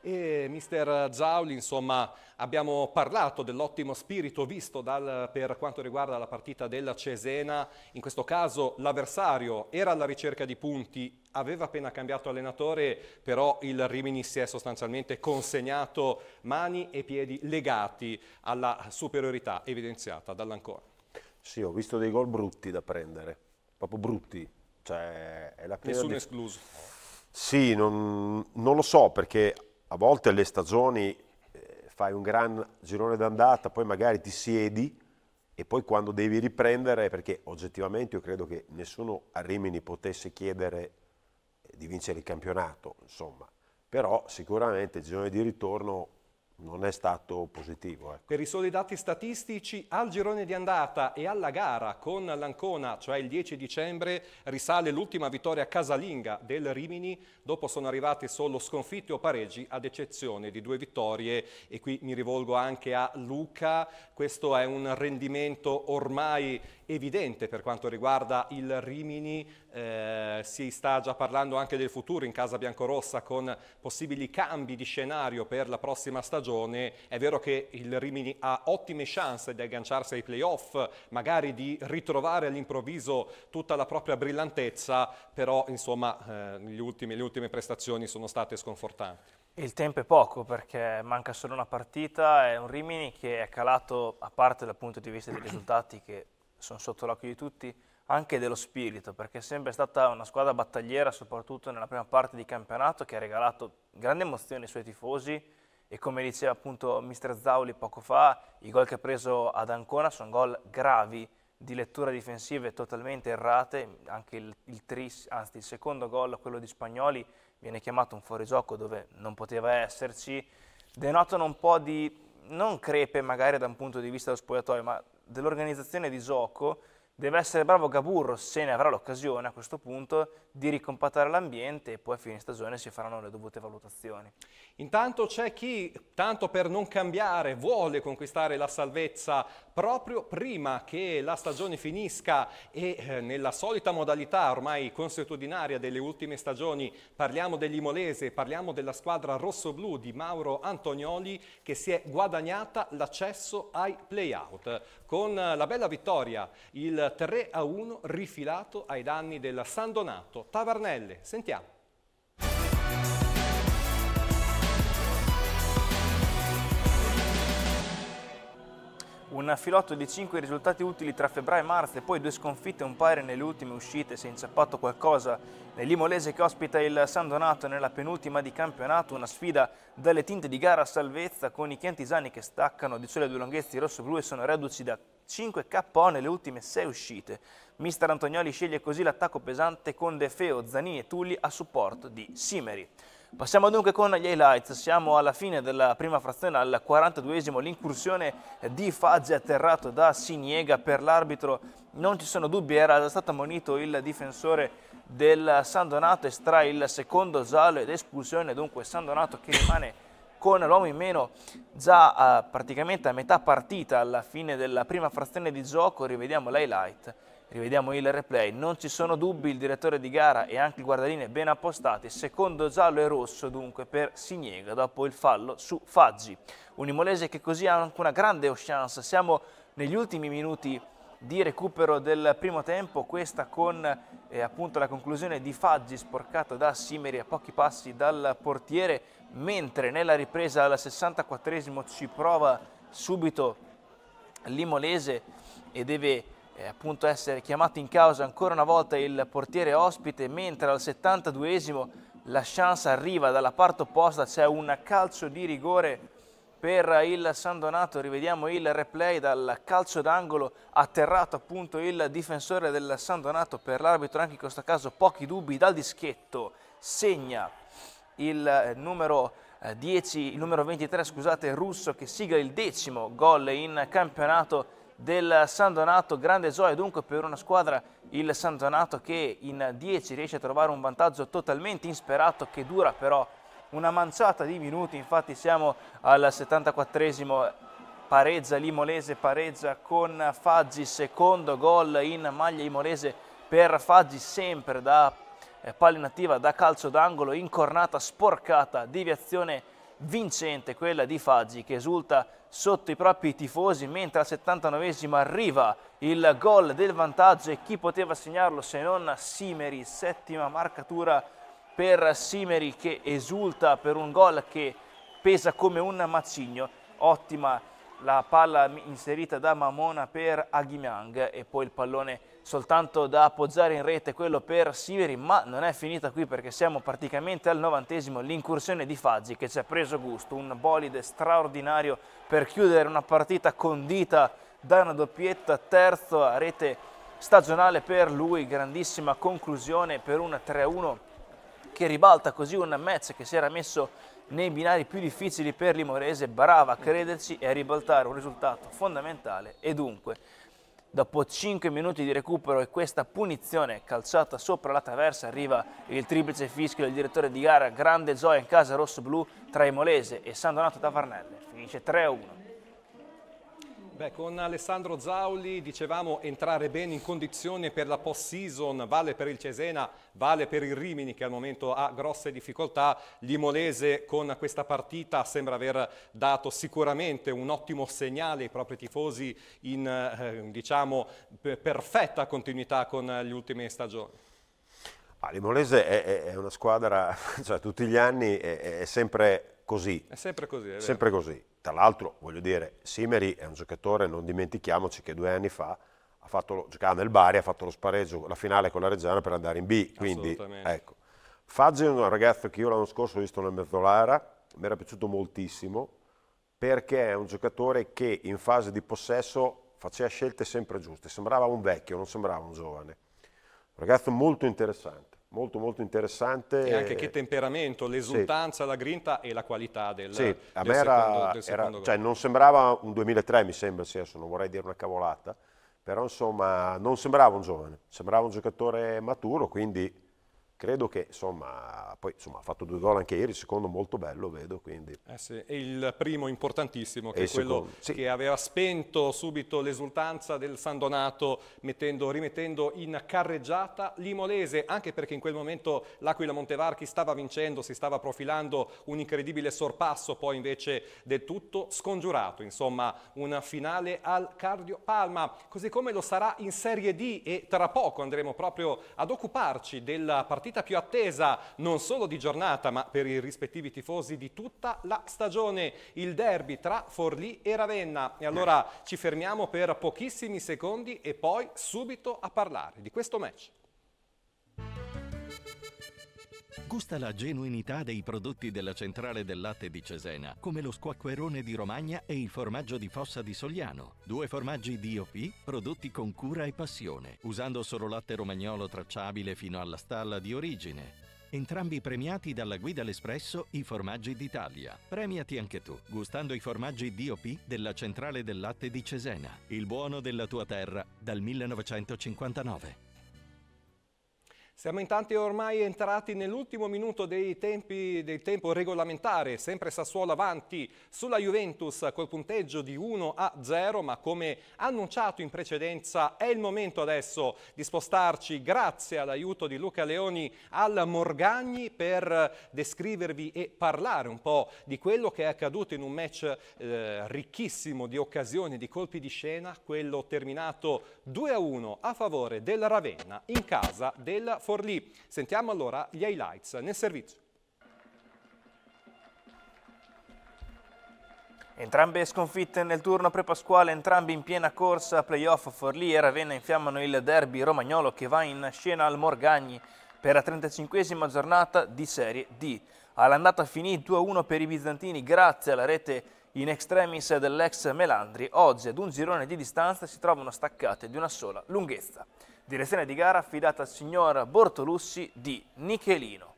E mister Zauli, insomma, abbiamo parlato dell'ottimo spirito visto dal, per quanto riguarda la partita della Cesena. In questo caso l'avversario era alla ricerca di punti, aveva appena cambiato allenatore, però il Rimini si è sostanzialmente consegnato mani e piedi legati alla superiorità evidenziata dall'Ancora. Sì, ho visto dei gol brutti da prendere, proprio brutti. Cioè, è la Nessuno di... escluso. Sì, non, non lo so perché a volte le stagioni eh, fai un gran girone d'andata, poi magari ti siedi e poi quando devi riprendere, perché oggettivamente io credo che nessuno a Rimini potesse chiedere eh, di vincere il campionato, insomma, però sicuramente il girone di ritorno non è stato positivo. Ecco. Per i soli dati statistici, al girone di andata e alla gara con l'Ancona, cioè il 10 dicembre, risale l'ultima vittoria casalinga del Rimini, dopo sono arrivate solo sconfitte o pareggi, ad eccezione di due vittorie e qui mi rivolgo anche a Luca, questo è un rendimento ormai evidente per quanto riguarda il Rimini, eh, si sta già parlando anche del futuro in casa biancorossa con possibili cambi di scenario per la prossima stagione, è vero che il Rimini ha ottime chance di agganciarsi ai playoff, magari di ritrovare all'improvviso tutta la propria brillantezza, però insomma eh, ultimi, le ultime prestazioni sono state sconfortanti. Il tempo è poco perché manca solo una partita, è un Rimini che è calato, a parte dal punto di vista dei risultati che sono sotto l'occhio di tutti, anche dello spirito, perché è sempre stata una squadra battagliera, soprattutto nella prima parte di campionato, che ha regalato grande emozione ai suoi tifosi e come diceva appunto mister Zauli poco fa, i gol che ha preso ad Ancona sono gol gravi, di lettura difensive totalmente errate, anche il, il, tris, anzi, il secondo gol, quello di Spagnoli, viene chiamato un fuorigioco dove non poteva esserci, denotano un po' di, non crepe magari da un punto di vista dello spogliatoio, ma dell'organizzazione di gioco deve essere bravo Gaburro, se ne avrà l'occasione a questo punto, di ricompattare l'ambiente e poi a fine stagione si faranno le dovute valutazioni. Intanto c'è chi, tanto per non cambiare, vuole conquistare la salvezza proprio prima che la stagione finisca e eh, nella solita modalità ormai consuetudinaria delle ultime stagioni parliamo dell'Imolese, parliamo della squadra rosso-blu di Mauro Antonioli che si è guadagnata l'accesso ai play-out con la bella vittoria, il 3-1 rifilato ai danni del San Donato Tavernelli. Sentiamo. un filotto di 5 risultati utili tra febbraio e marzo e poi due sconfitte e un paio nelle ultime uscite, si è inceppato qualcosa nell'Imolese che ospita il San Donato nella penultima di campionato, una sfida dalle tinte di gara a salvezza con i chiantisani che staccano di sole due lunghezze rosso-blu e sono reduci da 5 KO nelle ultime 6 uscite. Mister Antonioli sceglie così l'attacco pesante con De Feo, Zanini e Tulli a supporto di Simeri. Passiamo dunque con gli highlights, siamo alla fine della prima frazione, al 42esimo l'incursione di Fazzi atterrato da Siniega per l'arbitro, non ci sono dubbi, era stato ammonito il difensore del San Donato, estrae il secondo giallo ed espulsione, dunque San Donato che rimane con l'uomo in meno già eh, praticamente a metà partita alla fine della prima frazione di gioco, rivediamo l'highlight Rivediamo il replay, non ci sono dubbi, il direttore di gara e anche il guardaline ben appostati, secondo giallo e rosso dunque per Siniega dopo il fallo su Faggi. Un Imolese che così ha anche una grande chance, siamo negli ultimi minuti di recupero del primo tempo, questa con eh, appunto la conclusione di Faggi sporcata da Simeri a pochi passi dal portiere, mentre nella ripresa al 64 ci prova subito l'Imolese e deve appunto essere chiamato in causa ancora una volta il portiere ospite, mentre al 72esimo la chance arriva dalla parte opposta, c'è un calcio di rigore per il San Donato, rivediamo il replay dal calcio d'angolo, atterrato appunto il difensore del San Donato per l'arbitro, anche in questo caso pochi dubbi, dal dischetto segna il eh, numero, 10, eh, il numero 23 scusate, russo che sigla il decimo gol in campionato del San Donato, grande gioia dunque per una squadra il San Donato che in 10 riesce a trovare un vantaggio totalmente insperato che dura però una manciata di minuti, infatti siamo al 74esimo pareggia l'Imolese, pareggia con Faggi, secondo gol in maglia Imolese per Faggi sempre da eh, palla inattiva, da calcio d'angolo, incornata, sporcata, deviazione vincente quella di Faggi che esulta sotto i propri tifosi mentre al 79esimo arriva il gol del vantaggio e chi poteva segnarlo se non Simeri, settima marcatura per Simeri che esulta per un gol che pesa come un macigno, ottima la palla inserita da Mamona per Aghimiang e poi il pallone soltanto da appoggiare in rete quello per Siveri, ma non è finita qui perché siamo praticamente al novantesimo, l'incursione di Faggi che ci ha preso gusto, un bolide straordinario per chiudere una partita condita da una doppietta, terzo a rete stagionale per lui, grandissima conclusione per un 3-1 che ribalta così un match che si era messo nei binari più difficili per l'Imorese, brava a crederci e a ribaltare un risultato fondamentale e dunque Dopo 5 minuti di recupero e questa punizione calciata sopra la traversa arriva il triplice fischio del direttore di gara, grande gioia in casa rossoblù tra Imolese e San Donato da Tavarnelle. Finisce 3-1. Beh, con Alessandro Zauli dicevamo entrare bene in condizione per la post-season, vale per il Cesena, vale per il Rimini che al momento ha grosse difficoltà. L'Imolese con questa partita sembra aver dato sicuramente un ottimo segnale ai propri tifosi in eh, diciamo, perfetta continuità con le ultime stagioni. Ah, L'Imolese è, è, una squadra, cioè, tutti gli anni è, è sempre così. È sempre così, è sempre così tra l'altro, voglio dire, Simeri è un giocatore, non dimentichiamoci, che due anni fa ha fatto, giocava nel Bari, ha fatto lo spareggio, la finale con la Reggiana per andare in B. Quindi, ecco. Faggi è un ragazzo che io l'anno scorso ho visto nel Mezzolara, mi era piaciuto moltissimo, perché è un giocatore che in fase di possesso faceva scelte sempre giuste, sembrava un vecchio, non sembrava un giovane. Un ragazzo molto interessante molto molto interessante. E anche che temperamento, l'esultanza, sì. la grinta e la qualità del, sì, a del me era, secondo, del secondo era, cioè, non sembrava un 2003 mi sembra, sì, adesso non vorrei dire una cavolata, però insomma non sembrava un giovane, sembrava un giocatore maturo, quindi credo che insomma, poi, insomma, ha fatto due gol anche ieri, il secondo molto bello vedo quindi. Eh sì, e il primo importantissimo che è quello sì. che aveva spento subito l'esultanza del San Donato mettendo, rimettendo in carreggiata l'Imolese anche perché in quel momento l'Aquila Montevarchi stava vincendo, si stava profilando un incredibile sorpasso poi invece del tutto scongiurato, insomma una finale al Cardio Palma così come lo sarà in Serie D e tra poco andremo proprio ad occuparci della partita partita più attesa non solo di giornata ma per i rispettivi tifosi di tutta la stagione, il derby tra Forlì e Ravenna. E allora ci fermiamo per pochissimi secondi e poi subito a parlare di questo match. Gusta la genuinità dei prodotti della centrale del latte di Cesena, come lo squacquerone di Romagna e il formaggio di Fossa di Sogliano. Due formaggi DOP prodotti con cura e passione, usando solo latte romagnolo tracciabile fino alla stalla di origine. Entrambi premiati dalla guida L'Espresso I formaggi d'Italia. Premiati anche tu, gustando i formaggi DOP della centrale del latte di Cesena. Il buono della tua terra dal 1959. Siamo intanto ormai entrati nell'ultimo minuto dei tempi, del tempo regolamentare, sempre Sassuolo avanti sulla Juventus col punteggio di 1 a 0, ma come annunciato in precedenza è il momento adesso di spostarci grazie all'aiuto di Luca Leoni al Morgagni per descrivervi e parlare un po' di quello che è accaduto in un match eh, ricchissimo di occasioni, di colpi di scena, quello terminato 2 a 1 a favore del Ravenna in casa del Fortuna. Forlì. Sentiamo allora gli highlights nel servizio. Entrambe sconfitte nel turno prepasquale, entrambi in piena corsa playoff Forlì e Ravenna infiammano il derby romagnolo che va in scena al Morgagni per la 35esima giornata di Serie D. All'andata finì 2-1 per i bizantini grazie alla rete in extremis dell'ex Melandri. Oggi ad un girone di distanza si trovano staccate di una sola lunghezza. Direzione di gara affidata al signor Bortolussi di Nichelino.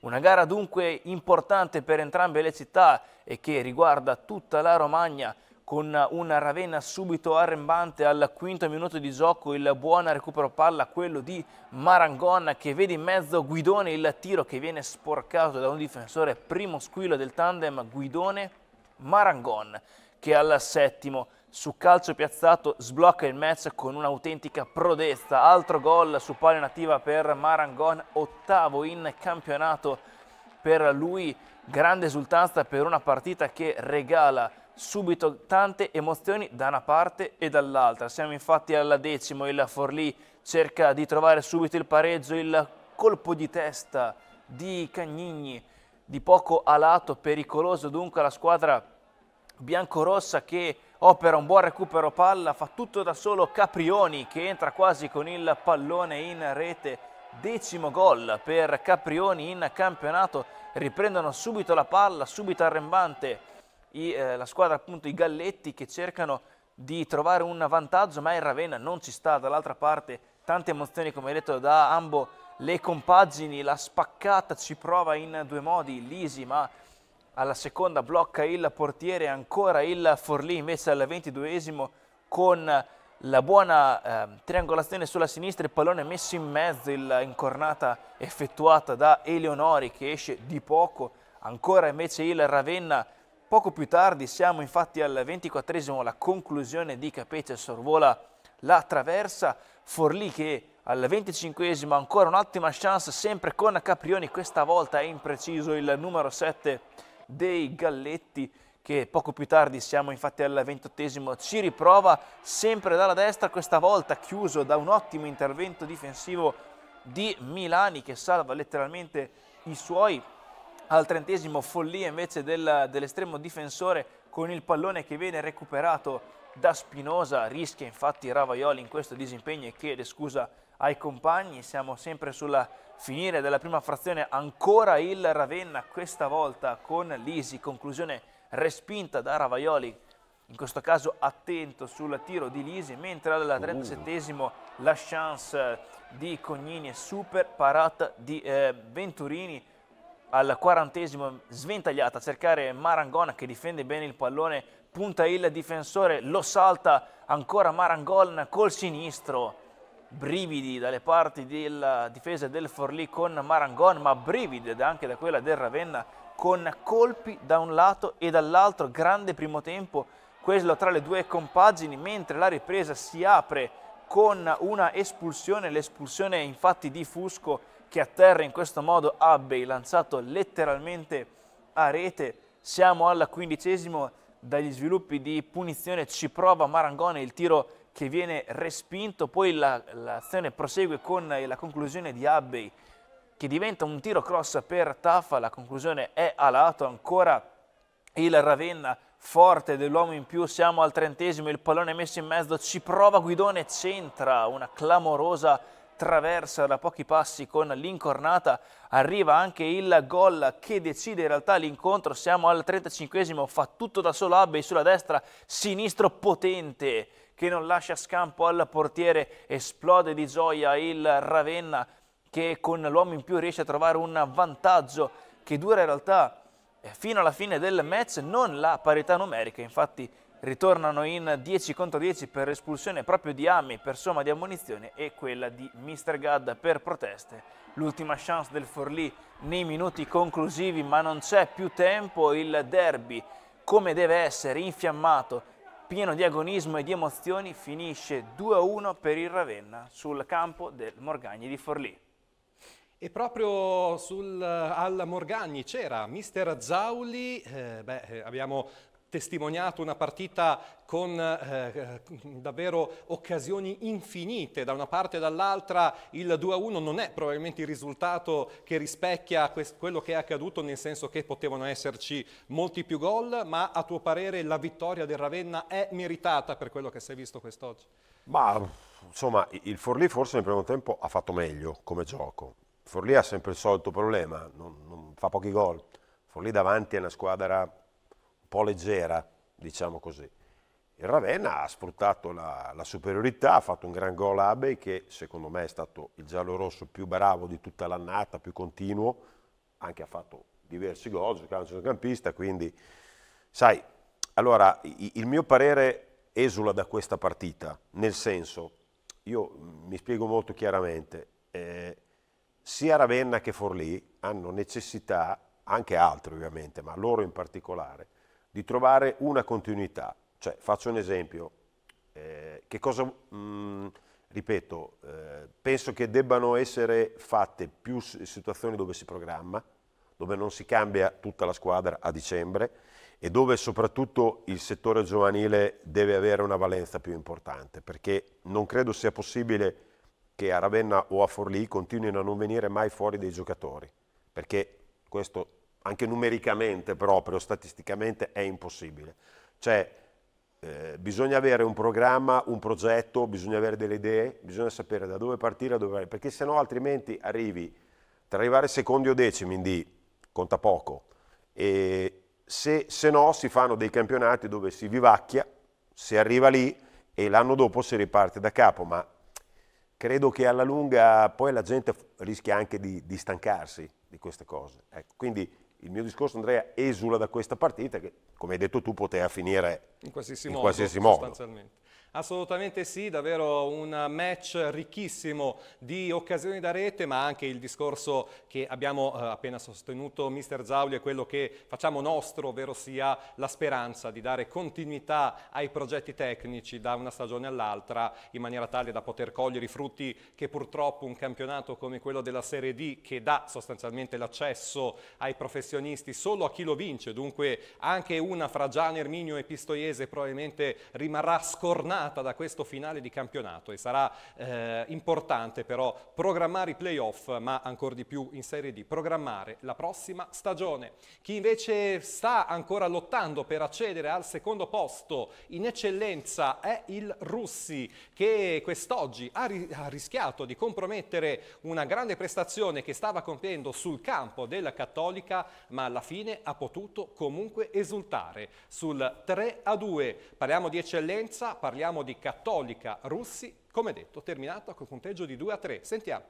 Una gara dunque importante per entrambe le città e che riguarda tutta la Romagna con una Ravenna subito arrembante al quinto minuto di gioco, il buon recupero palla, quello di Marangon che vede in mezzo Guidone, il tiro che viene sporcato da un difensore, primo squillo del tandem Guidone-Marangon che al settimo su calcio piazzato sblocca il match con un'autentica prodezza. Altro gol su palio nativa per Marangon, ottavo in campionato per lui. Grande esultanza per una partita che regala subito tante emozioni da una parte e dall'altra. Siamo infatti alla decima, il Forlì cerca di trovare subito il pareggio, il colpo di testa di Cagnini di poco alato, pericoloso dunque la squadra biancorossa che opera un buon recupero palla, fa tutto da solo Caprioni che entra quasi con il pallone in rete, decimo gol per Caprioni in campionato, riprendono subito la palla, subito arrembante I, eh, la squadra appunto i Galletti che cercano di trovare un vantaggio ma il Ravenna non ci sta, dall'altra parte tante emozioni come detto da ambo le compagini, la spaccata ci prova in due modi, Lisi ma alla seconda blocca il portiere, ancora il Forlì invece al 22esimo con la buona eh, triangolazione sulla sinistra, il pallone messo in mezzo, l'incornata effettuata da Eleonori che esce di poco, ancora invece il Ravenna poco più tardi, siamo infatti al 24esimo, la conclusione di Capece sorvola la traversa, Forlì che al 25esimo ancora un'ottima chance sempre con Caprioni, questa volta è impreciso il numero 7 dei Galletti che poco più tardi, siamo infatti al ventottesimo, ci riprova sempre dalla destra, questa volta chiuso da un ottimo intervento difensivo di Milani che salva letteralmente i suoi. Al trentesimo follia invece del, dell'estremo difensore con il pallone che viene recuperato da Spinosa, rischia infatti Ravaioli in questo disimpegno e chiede scusa ai compagni, siamo sempre sulla finire della prima frazione, ancora il Ravenna, questa volta con Lisi, conclusione respinta da Ravaioli, in questo caso attento sul tiro di Lisi, mentre al 37esimo la chance di Cognini è super parata di eh, Venturini, al 40esimo sventagliata a cercare Marangona che difende bene il pallone, punta il difensore, lo salta ancora Marangona col sinistro, brividi dalle parti della difesa del Forlì con Marangon, ma brividi anche da quella del Ravenna con colpi da un lato e dall'altro, grande primo tempo, quello tra le due compagini, mentre la ripresa si apre con una espulsione, l'espulsione infatti di Fusco che atterra in questo modo Abbey, lanciato letteralmente a rete, siamo al quindicesimo dagli sviluppi di punizione ci prova Marangone il tiro che viene respinto, poi l'azione la, prosegue con la conclusione di Abbey che diventa un tiro cross per Taffa, la conclusione è a lato ancora il Ravenna forte dell'uomo in più, siamo al trentesimo, il pallone messo in mezzo, ci prova Guidone, centra una clamorosa traversa da pochi passi con l'incornata, arriva anche il gol che decide in realtà l'incontro, siamo al 35esimo, fa tutto da solo Abbey sulla destra, sinistro potente, che non lascia scampo al portiere, esplode di gioia il Ravenna che con l'uomo in più riesce a trovare un vantaggio che dura in realtà eh, fino alla fine del match, non la parità numerica, infatti ritornano in 10 contro 10 per espulsione proprio di Ami per somma di ammonizione e quella di Mr. Gad per proteste. L'ultima chance del Forlì nei minuti conclusivi ma non c'è più tempo, il derby come deve essere infiammato pieno di agonismo e di emozioni, finisce 2-1 per il Ravenna sul campo del Morgagni di Forlì. E proprio sul, eh, al Morgagni c'era mister Zauli, eh, beh, eh, abbiamo testimoniato una partita con eh, eh, davvero occasioni infinite da una parte e dall'altra, il 2-1 non è probabilmente il risultato che rispecchia quello che è accaduto, nel senso che potevano esserci molti più gol, ma a tuo parere la vittoria del Ravenna è meritata per quello che si è visto quest'oggi? Ma insomma, il Forlì forse nel primo tempo ha fatto meglio come gioco. Forlì ha sempre il solito problema, non, non fa pochi gol. Forlì davanti è una squadra po' leggera, diciamo così. Il Ravenna ha sfruttato la, la superiorità, ha fatto un gran gol a Abey che secondo me è stato il giallo-rosso più bravo di tutta l'annata, più continuo, anche ha fatto diversi gol, giocava un campista, quindi sai, allora il mio parere esula da questa partita, nel senso, io mi spiego molto chiaramente, eh, sia Ravenna che Forlì hanno necessità, anche altri ovviamente, ma loro in particolare, di trovare una continuità. Cioè, faccio un esempio, eh, che cosa, mh, mm, ripeto, eh, penso che debbano essere fatte più situazioni dove si programma, dove non si cambia tutta la squadra a dicembre e dove soprattutto il settore giovanile deve avere una valenza più importante, perché non credo sia possibile che a Ravenna o a Forlì continuino a non venire mai fuori dei giocatori, perché questo anche numericamente proprio, statisticamente è impossibile. Cioè, eh, bisogna avere un programma, un progetto, bisogna avere delle idee, bisogna sapere da dove partire, dove andare, perché se no altrimenti arrivi, tra arrivare secondi o decimi in conta poco, e se, se no si fanno dei campionati dove si vivacchia, si arriva lì e l'anno dopo si riparte da capo, ma credo che alla lunga poi la gente rischia anche di, di stancarsi di queste cose. Ecco, quindi il mio discorso Andrea esula da questa partita che come hai detto tu poteva finire in qualsiasi in modo, qualsiasi modo. sostanzialmente. Assolutamente sì, davvero un match ricchissimo di occasioni da rete, ma anche il discorso che abbiamo eh, appena sostenuto mister Zauli è quello che facciamo nostro, ovvero sia la speranza di dare continuità ai progetti tecnici da una stagione all'altra in maniera tale da poter cogliere i frutti che purtroppo un campionato come quello della Serie D che dà sostanzialmente l'accesso ai professionisti solo a chi lo vince, dunque anche una fra Gian Erminio e Pistoiese probabilmente rimarrà scornata emanata da questo finale di campionato e sarà eh, importante però programmare i playoff, ma ancora di più in Serie D, programmare la prossima stagione. Chi invece sta ancora lottando per accedere al secondo posto in eccellenza è il Russi, che quest'oggi ha, ri ha rischiato di compromettere una grande prestazione che stava compiendo sul campo della Cattolica, ma alla fine ha potuto comunque esultare sul 3 a 2. Parliamo di eccellenza, parliamo Parliamo di Cattolica Russi, come detto, terminata col punteggio di 2 a 3. Sentiamo.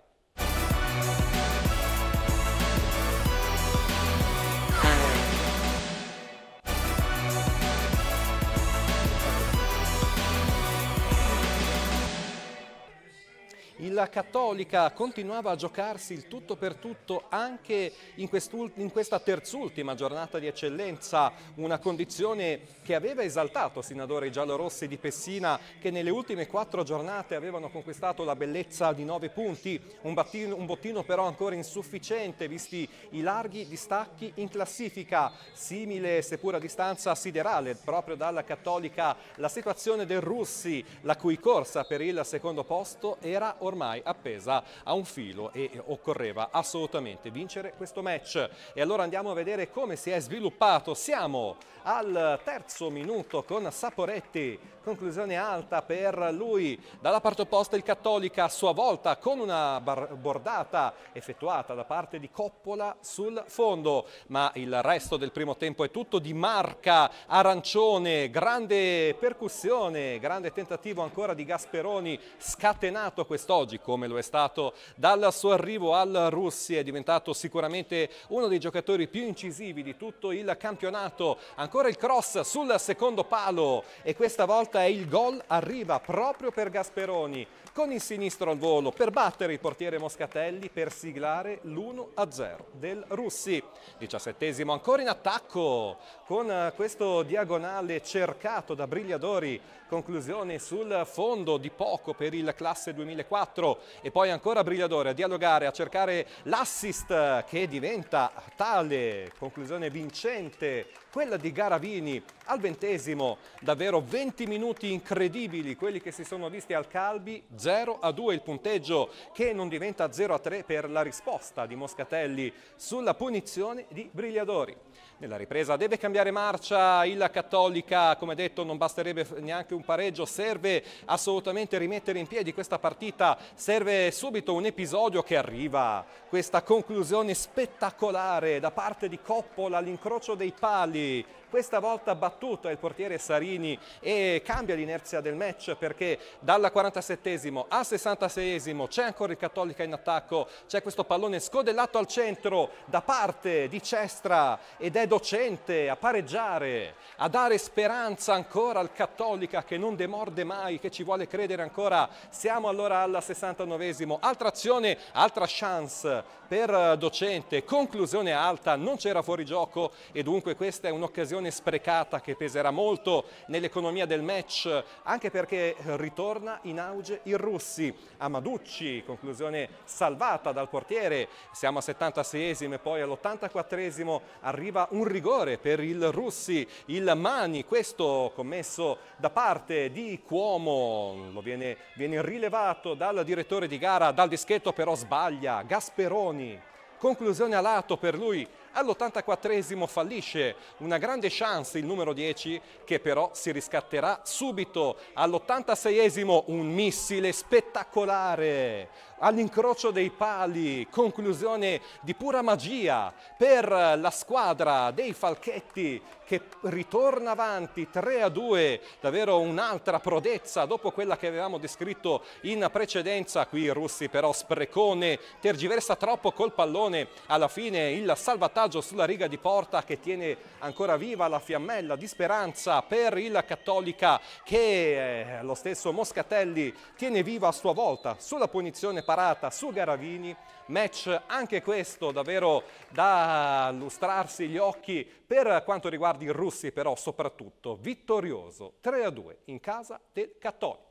Il Cattolica continuava a giocarsi il tutto per tutto anche in, in questa terz'ultima giornata di eccellenza, una condizione che aveva esaltato sin ad ora i giallorossi di Pessina che nelle ultime quattro giornate avevano conquistato la bellezza di nove punti, un, battino, un bottino però ancora insufficiente visti i larghi distacchi in classifica, simile seppur a distanza siderale proprio dalla Cattolica la situazione del Russi la cui corsa per il secondo posto era ormai ormai appesa a un filo e occorreva assolutamente vincere questo match. E allora andiamo a vedere come si è sviluppato. Siamo al terzo minuto con Saporetti, conclusione alta per lui. Dalla parte opposta il Cattolica a sua volta con una bordata effettuata da parte di Coppola sul fondo, ma il resto del primo tempo è tutto di marca arancione, grande percussione, grande tentativo ancora di Gasperoni scatenato quest'oggi oggi, come lo è stato dal suo arrivo al Russi, è diventato sicuramente uno dei giocatori più incisivi di tutto il campionato. Ancora il cross sul secondo palo e questa volta il gol arriva proprio per Gasperoni con il sinistro al volo per battere il portiere Moscatelli per siglare l'1-0 del Russi. Diciassettesimo ancora in attacco con eh, questo diagonale cercato da Brigliadori, conclusione sul fondo di poco per il classe 2004 e poi ancora Brigliadori a dialogare, a cercare l'assist che diventa tale, conclusione vincente, quella di Garavini al ventesimo, davvero 20 minuti incredibili quelli che si sono visti al Calbi, 0 0 a 2 il punteggio che non diventa 0 a 3 per la risposta di Moscatelli sulla punizione di Brigliadori. Nella ripresa deve cambiare marcia il Cattolica, come detto non basterebbe neanche un pareggio, serve assolutamente rimettere in piedi questa partita, serve subito un episodio che arriva, questa conclusione spettacolare da parte di Coppola all'incrocio dei pali questa volta battuto il portiere Sarini e cambia l'inerzia del match perché dalla 47esimo al 66esimo c'è ancora il Cattolica in attacco, c'è questo pallone scodellato al centro da parte di Cestra ed è docente a pareggiare, a dare speranza ancora al Cattolica che non demorde mai, che ci vuole credere ancora. Siamo allora alla 69esimo, altra azione, altra chance per docente, conclusione alta, non c'era fuori gioco e dunque questa è un'occasione occasione sprecata che peserà molto nell'economia del match, anche perché ritorna in auge il Russi. Amaducci, conclusione salvata dal portiere, siamo a 76esimo e poi all'84esimo arriva un rigore per il Russi, il Mani, questo commesso da parte di Cuomo, lo viene, viene rilevato dal direttore di gara, dal dischetto però sbaglia, Gasperoni, conclusione a lato per lui all'84esimo fallisce, una grande chance il numero 10 che però si riscatterà subito. All'86esimo un missile spettacolare all'incrocio dei pali, conclusione di pura magia per la squadra dei Falchetti che ritorna avanti 3 a 2, davvero un'altra prodezza dopo quella che avevamo descritto in precedenza. Qui Russi però sprecone, tergiversa troppo col pallone, alla fine il salvataggio vantaggio sulla riga di porta che tiene ancora viva la fiammella di speranza per il Cattolica che eh, lo stesso Moscatelli tiene viva a sua volta sulla punizione parata su Garavini match anche questo davvero da lustrarsi gli occhi per quanto riguarda i russi però soprattutto vittorioso 3 a 2 in casa del Cattolica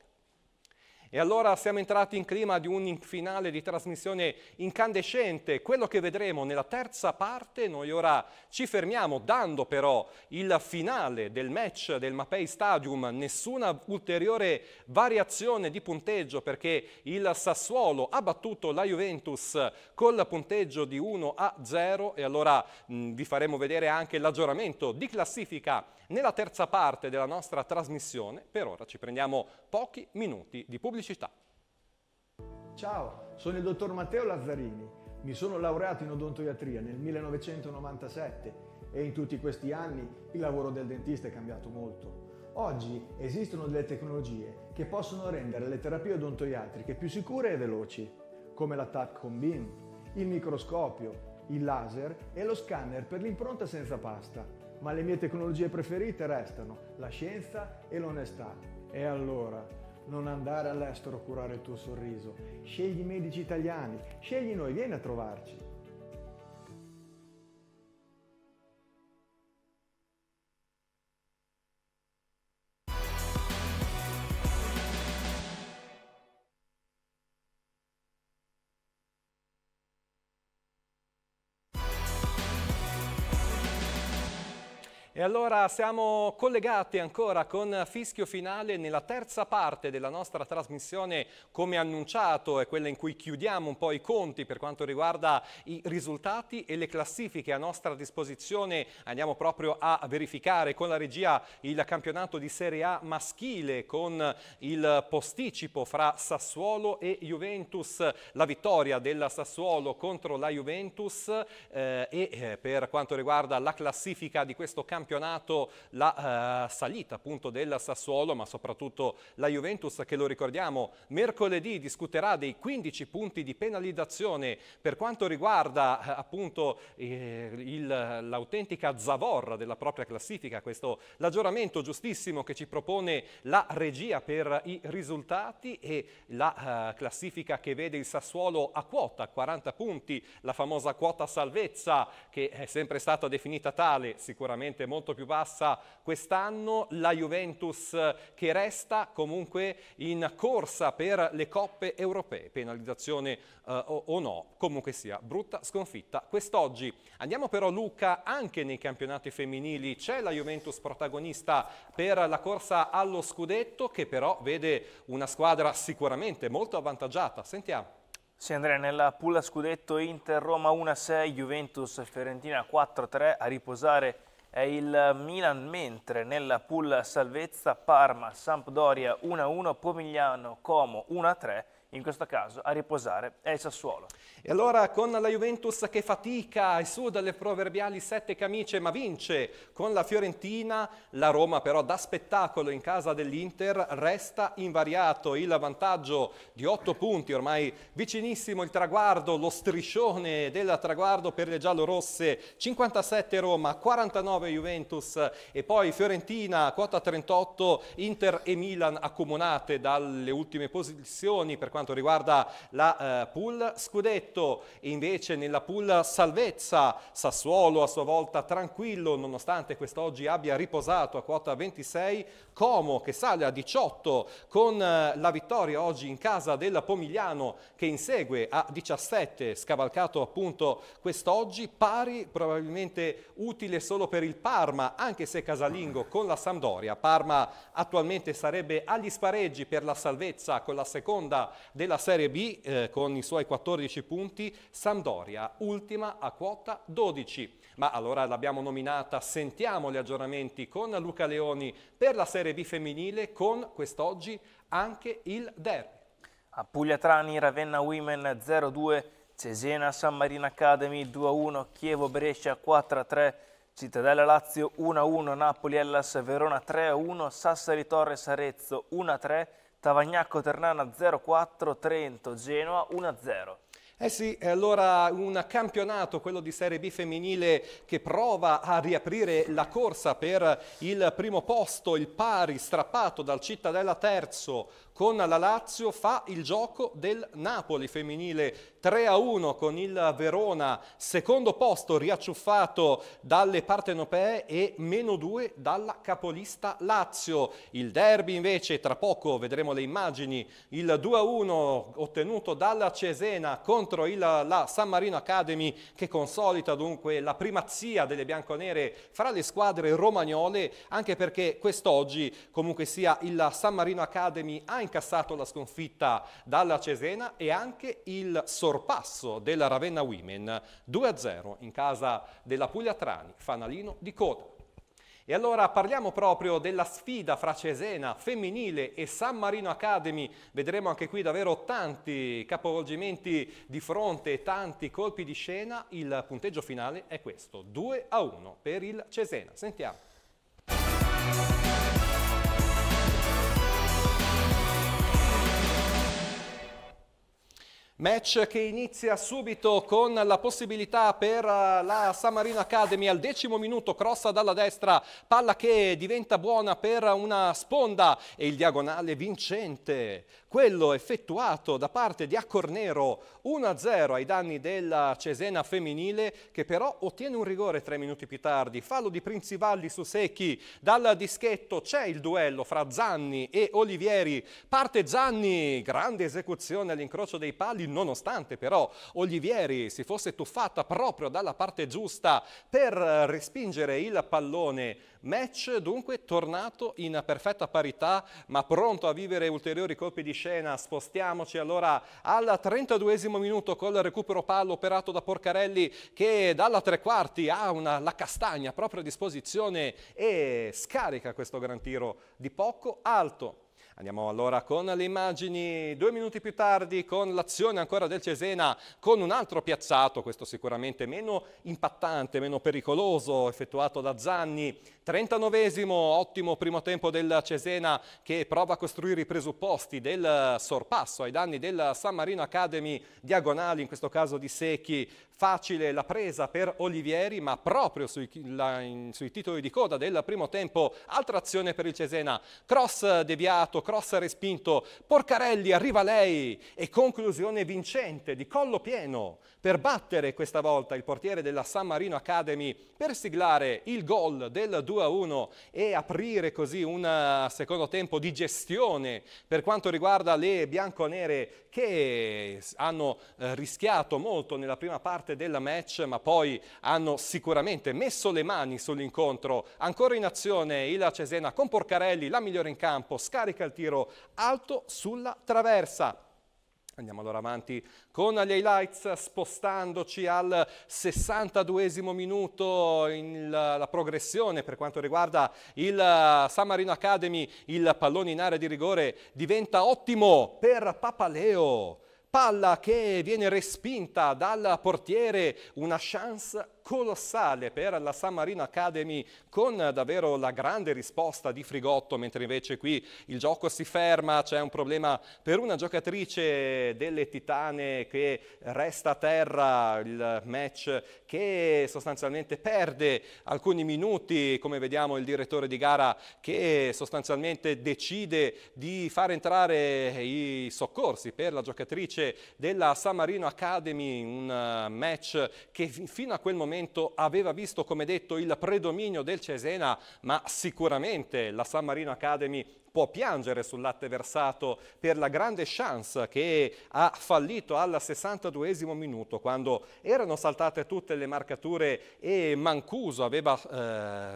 e allora siamo entrati in clima di un finale di trasmissione incandescente, quello che vedremo nella terza parte, noi ora ci fermiamo dando però il finale del match del Mapei Stadium, nessuna ulteriore variazione di punteggio perché il Sassuolo ha battuto la Juventus col punteggio di 1 a 0 e allora mh, vi faremo vedere anche l'aggiornamento di classifica nella terza parte della nostra trasmissione, per ora ci prendiamo pochi minuti di pubblicità. Ciao, sono il dottor Matteo Lazzarini. Mi sono laureato in odontoiatria nel 1997 e in tutti questi anni il lavoro del dentista è cambiato molto. Oggi esistono delle tecnologie che possono rendere le terapie odontoiatriche più sicure e veloci, come la TAC con BIM, il microscopio, il laser e lo scanner per l'impronta senza pasta ma le mie tecnologie preferite restano la scienza e l'onestà. E allora, non andare all'estero a curare il tuo sorriso, scegli i medici italiani, scegli noi, vieni a trovarci. E allora siamo collegati ancora con Fischio Finale nella terza parte della nostra trasmissione, come annunciato, è quella in cui chiudiamo un po' i conti per quanto riguarda i risultati e le classifiche a nostra disposizione. Andiamo proprio a verificare con la regia il campionato di Serie A maschile con il posticipo fra Sassuolo e Juventus, la vittoria della Sassuolo contro la Juventus eh, e eh, per quanto riguarda la classifica di questo campionato campionato la eh, salita appunto del Sassuolo, ma soprattutto la Juventus che lo ricordiamo mercoledì discuterà dei 15 punti di penalizzazione per quanto riguarda eh, appunto eh, l'autentica zavorra della propria classifica, questo l'aggiornamento giustissimo che ci propone la regia per i risultati e la eh, classifica che vede il Sassuolo a quota 40 punti, la famosa quota salvezza che è sempre stata definita tale, sicuramente molto molto più bassa quest'anno, la Juventus che resta comunque in corsa per le coppe europee, penalizzazione eh, o, o, no, comunque sia brutta sconfitta quest'oggi. Andiamo però Luca anche nei campionati femminili, c'è la Juventus protagonista per la corsa allo scudetto che però vede una squadra sicuramente molto avvantaggiata, sentiamo. Sì Andrea, nella pulla scudetto Inter Roma 1-6, Juventus Fiorentina 4-3 a riposare è il Milan, mentre nella pool salvezza Parma, Sampdoria 1-1, Pomigliano, Como 1-3, in questo caso a riposare è il Sassuolo. E allora con la Juventus che fatica e su dalle proverbiali sette camicie ma vince con la Fiorentina, la Roma però da spettacolo in casa dell'Inter resta invariato il vantaggio di otto punti, ormai vicinissimo il traguardo, lo striscione del traguardo per le giallorosse 57 Roma, 49 Juventus e poi Fiorentina quota 38, Inter e Milan accomunate dalle ultime posizioni per quanto riguarda la eh, pool scudetto, invece nella pool salvezza Sassuolo a sua volta tranquillo nonostante quest'oggi abbia riposato a quota 26, Como che sale a 18 con eh, la vittoria oggi in casa del Pomigliano che insegue a 17 scavalcato appunto quest'oggi, pari probabilmente utile solo per il Parma anche se casalingo con la Sampdoria. Parma attualmente sarebbe agli spareggi per la salvezza con la seconda della Serie B eh, con i suoi 14 punti, Sampdoria, ultima a quota 12. Ma allora l'abbiamo nominata, sentiamo gli aggiornamenti con Luca Leoni per la Serie B femminile con quest'oggi anche il derby. A Pugliatrani, Ravenna Women 0-2, Cesena San Marino Academy 2-1, Chievo Brescia 4-3, Cittadella Lazio 1-1, Napoli Ellas Verona 3-1, Sassari Torres Arezzo 1-3, Tavagnacco Ternana 04, Trento Genoa 1-0. Eh sì, allora un campionato, quello di Serie B femminile, che prova a riaprire la corsa per il primo posto, il pari strappato dal Cittadella terzo, con la Lazio fa il gioco del Napoli femminile 3 a 1 con il Verona, secondo posto riacciuffato dalle partenopee e meno 2 dalla capolista Lazio. Il derby invece tra poco vedremo le immagini, il 2 a 1 ottenuto dalla Cesena contro il, la San Marino Academy che consolida dunque la primazia delle bianconere fra le squadre romagnole anche perché quest'oggi comunque sia il San Marino Academy ha incassato la sconfitta dalla Cesena e anche il sorpasso della Ravenna Women 2-0 in casa della Puglia Trani, fanalino di coda. E allora parliamo proprio della sfida fra Cesena femminile e San Marino Academy. Vedremo anche qui davvero tanti capovolgimenti di fronte, e tanti colpi di scena. Il punteggio finale è questo, 2 a 1 per il Cesena. Sentiamo. Match che inizia subito con la possibilità per eh, la Samarino Academy al decimo minuto, crossa dalla destra, palla che diventa buona per una sponda e il diagonale vincente quello effettuato da parte di Accornero 1-0 ai danni della Cesena femminile che però ottiene un rigore tre minuti più tardi. Fallo di Prinzivalli su Secchi, dal dischetto c'è il duello fra Zanni e Olivieri, parte Zanni, grande esecuzione all'incrocio dei pali nonostante però Olivieri si fosse tuffata proprio dalla parte giusta per respingere il pallone Match dunque tornato in perfetta parità ma pronto a vivere ulteriori colpi di scena. Spostiamoci allora al 32 esimo minuto col recupero palla operato da Porcarelli che dalla tre quarti ha una, la castagna a propria disposizione e scarica questo gran tiro di poco alto Andiamo allora con le immagini, due minuti più tardi con l'azione ancora del Cesena, con un altro piazzato, questo sicuramente meno impattante, meno pericoloso, effettuato da Zanni. 39esimo, ottimo primo tempo del Cesena che prova a costruire i presupposti del sorpasso ai danni del San Marino Academy, diagonali in questo caso di Secchi, Facile la presa per Olivieri, ma proprio sui, la, in, sui, titoli di coda del primo tempo, altra azione per il Cesena. Cross deviato, cross respinto, Porcarelli arriva lei e conclusione vincente di collo pieno per battere questa volta il portiere della San Marino Academy per siglare il gol del 2-1 e aprire così un eh, secondo tempo di gestione per quanto riguarda le bianconere che hanno eh, rischiato molto nella prima parte parte della match, ma poi hanno sicuramente messo le mani sull'incontro. Ancora in azione il Cesena con Porcarelli, la migliore in campo, scarica il tiro alto sulla traversa. Andiamo allora avanti con gli highlights spostandoci al 62 esimo minuto in la, la progressione per quanto riguarda il uh, San Marino Academy, il pallone in area di rigore diventa ottimo per Papaleo palla che viene respinta dal portiere, una chance colossale per la San Marino Academy con davvero la grande risposta di Frigotto, mentre invece qui il gioco si ferma, c'è un problema per una giocatrice delle Titane che resta a terra, il match che sostanzialmente perde alcuni minuti, come vediamo il direttore di gara che sostanzialmente decide di far entrare i soccorsi per la giocatrice della San Marino Academy, un match che fino a quel momento aveva visto, come detto, il predominio del Cesena, ma sicuramente la San Marino Academy può piangere sul latte versato per la grande chance che ha fallito al 62 minuto quando erano saltate tutte le marcature e Mancuso aveva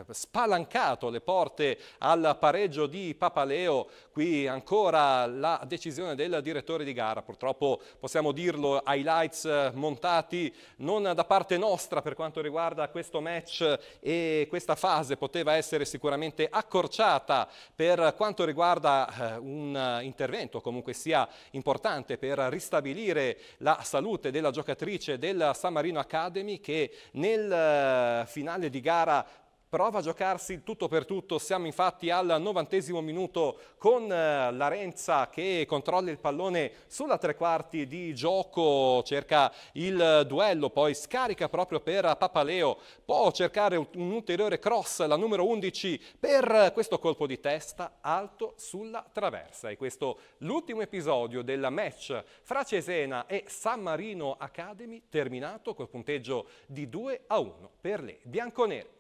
eh, spalancato le porte al pareggio di Papaleo. Qui ancora la decisione del direttore di gara. Purtroppo possiamo dirlo, highlights eh, montati non da parte nostra per quanto riguarda questo match e questa fase poteva essere sicuramente accorciata per quanto riguarda riguarda eh, un eh, intervento comunque sia importante per ristabilire la salute della giocatrice del San Marino Academy che nel eh, finale di gara prova a giocarsi tutto per tutto, siamo infatti al novantesimo minuto con eh, Larenza che controlla il pallone sulla tre quarti di gioco, cerca il duello, poi scarica proprio per Papaleo, può cercare un ulteriore cross, la numero 11 per questo colpo di testa alto sulla traversa e questo l'ultimo episodio del match fra Cesena e San Marino Academy terminato col punteggio di 2 a 1 per le bianconeri.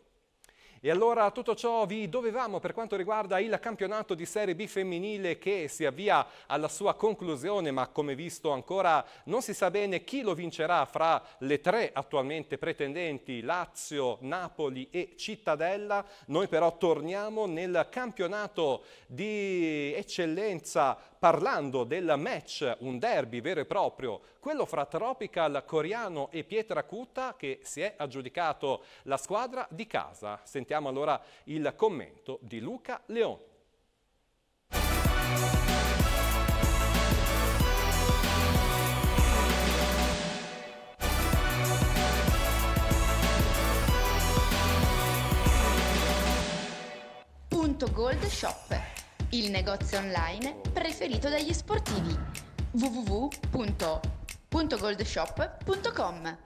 E allora tutto ciò vi dovevamo per quanto riguarda il campionato di Serie B femminile che si avvia alla sua conclusione, ma come visto ancora non si sa bene chi lo vincerà fra le tre attualmente pretendenti Lazio, Napoli e Cittadella. Noi però torniamo nel campionato di eccellenza parlando del match, un derby vero e proprio, quello fra Tropical Coriano e Pietra Cutta che si è aggiudicato la squadra di casa. Sentiamo allora il commento di Luca Leoni. Gold Shop il negozio online preferito dagli sportivi www.goldshop.com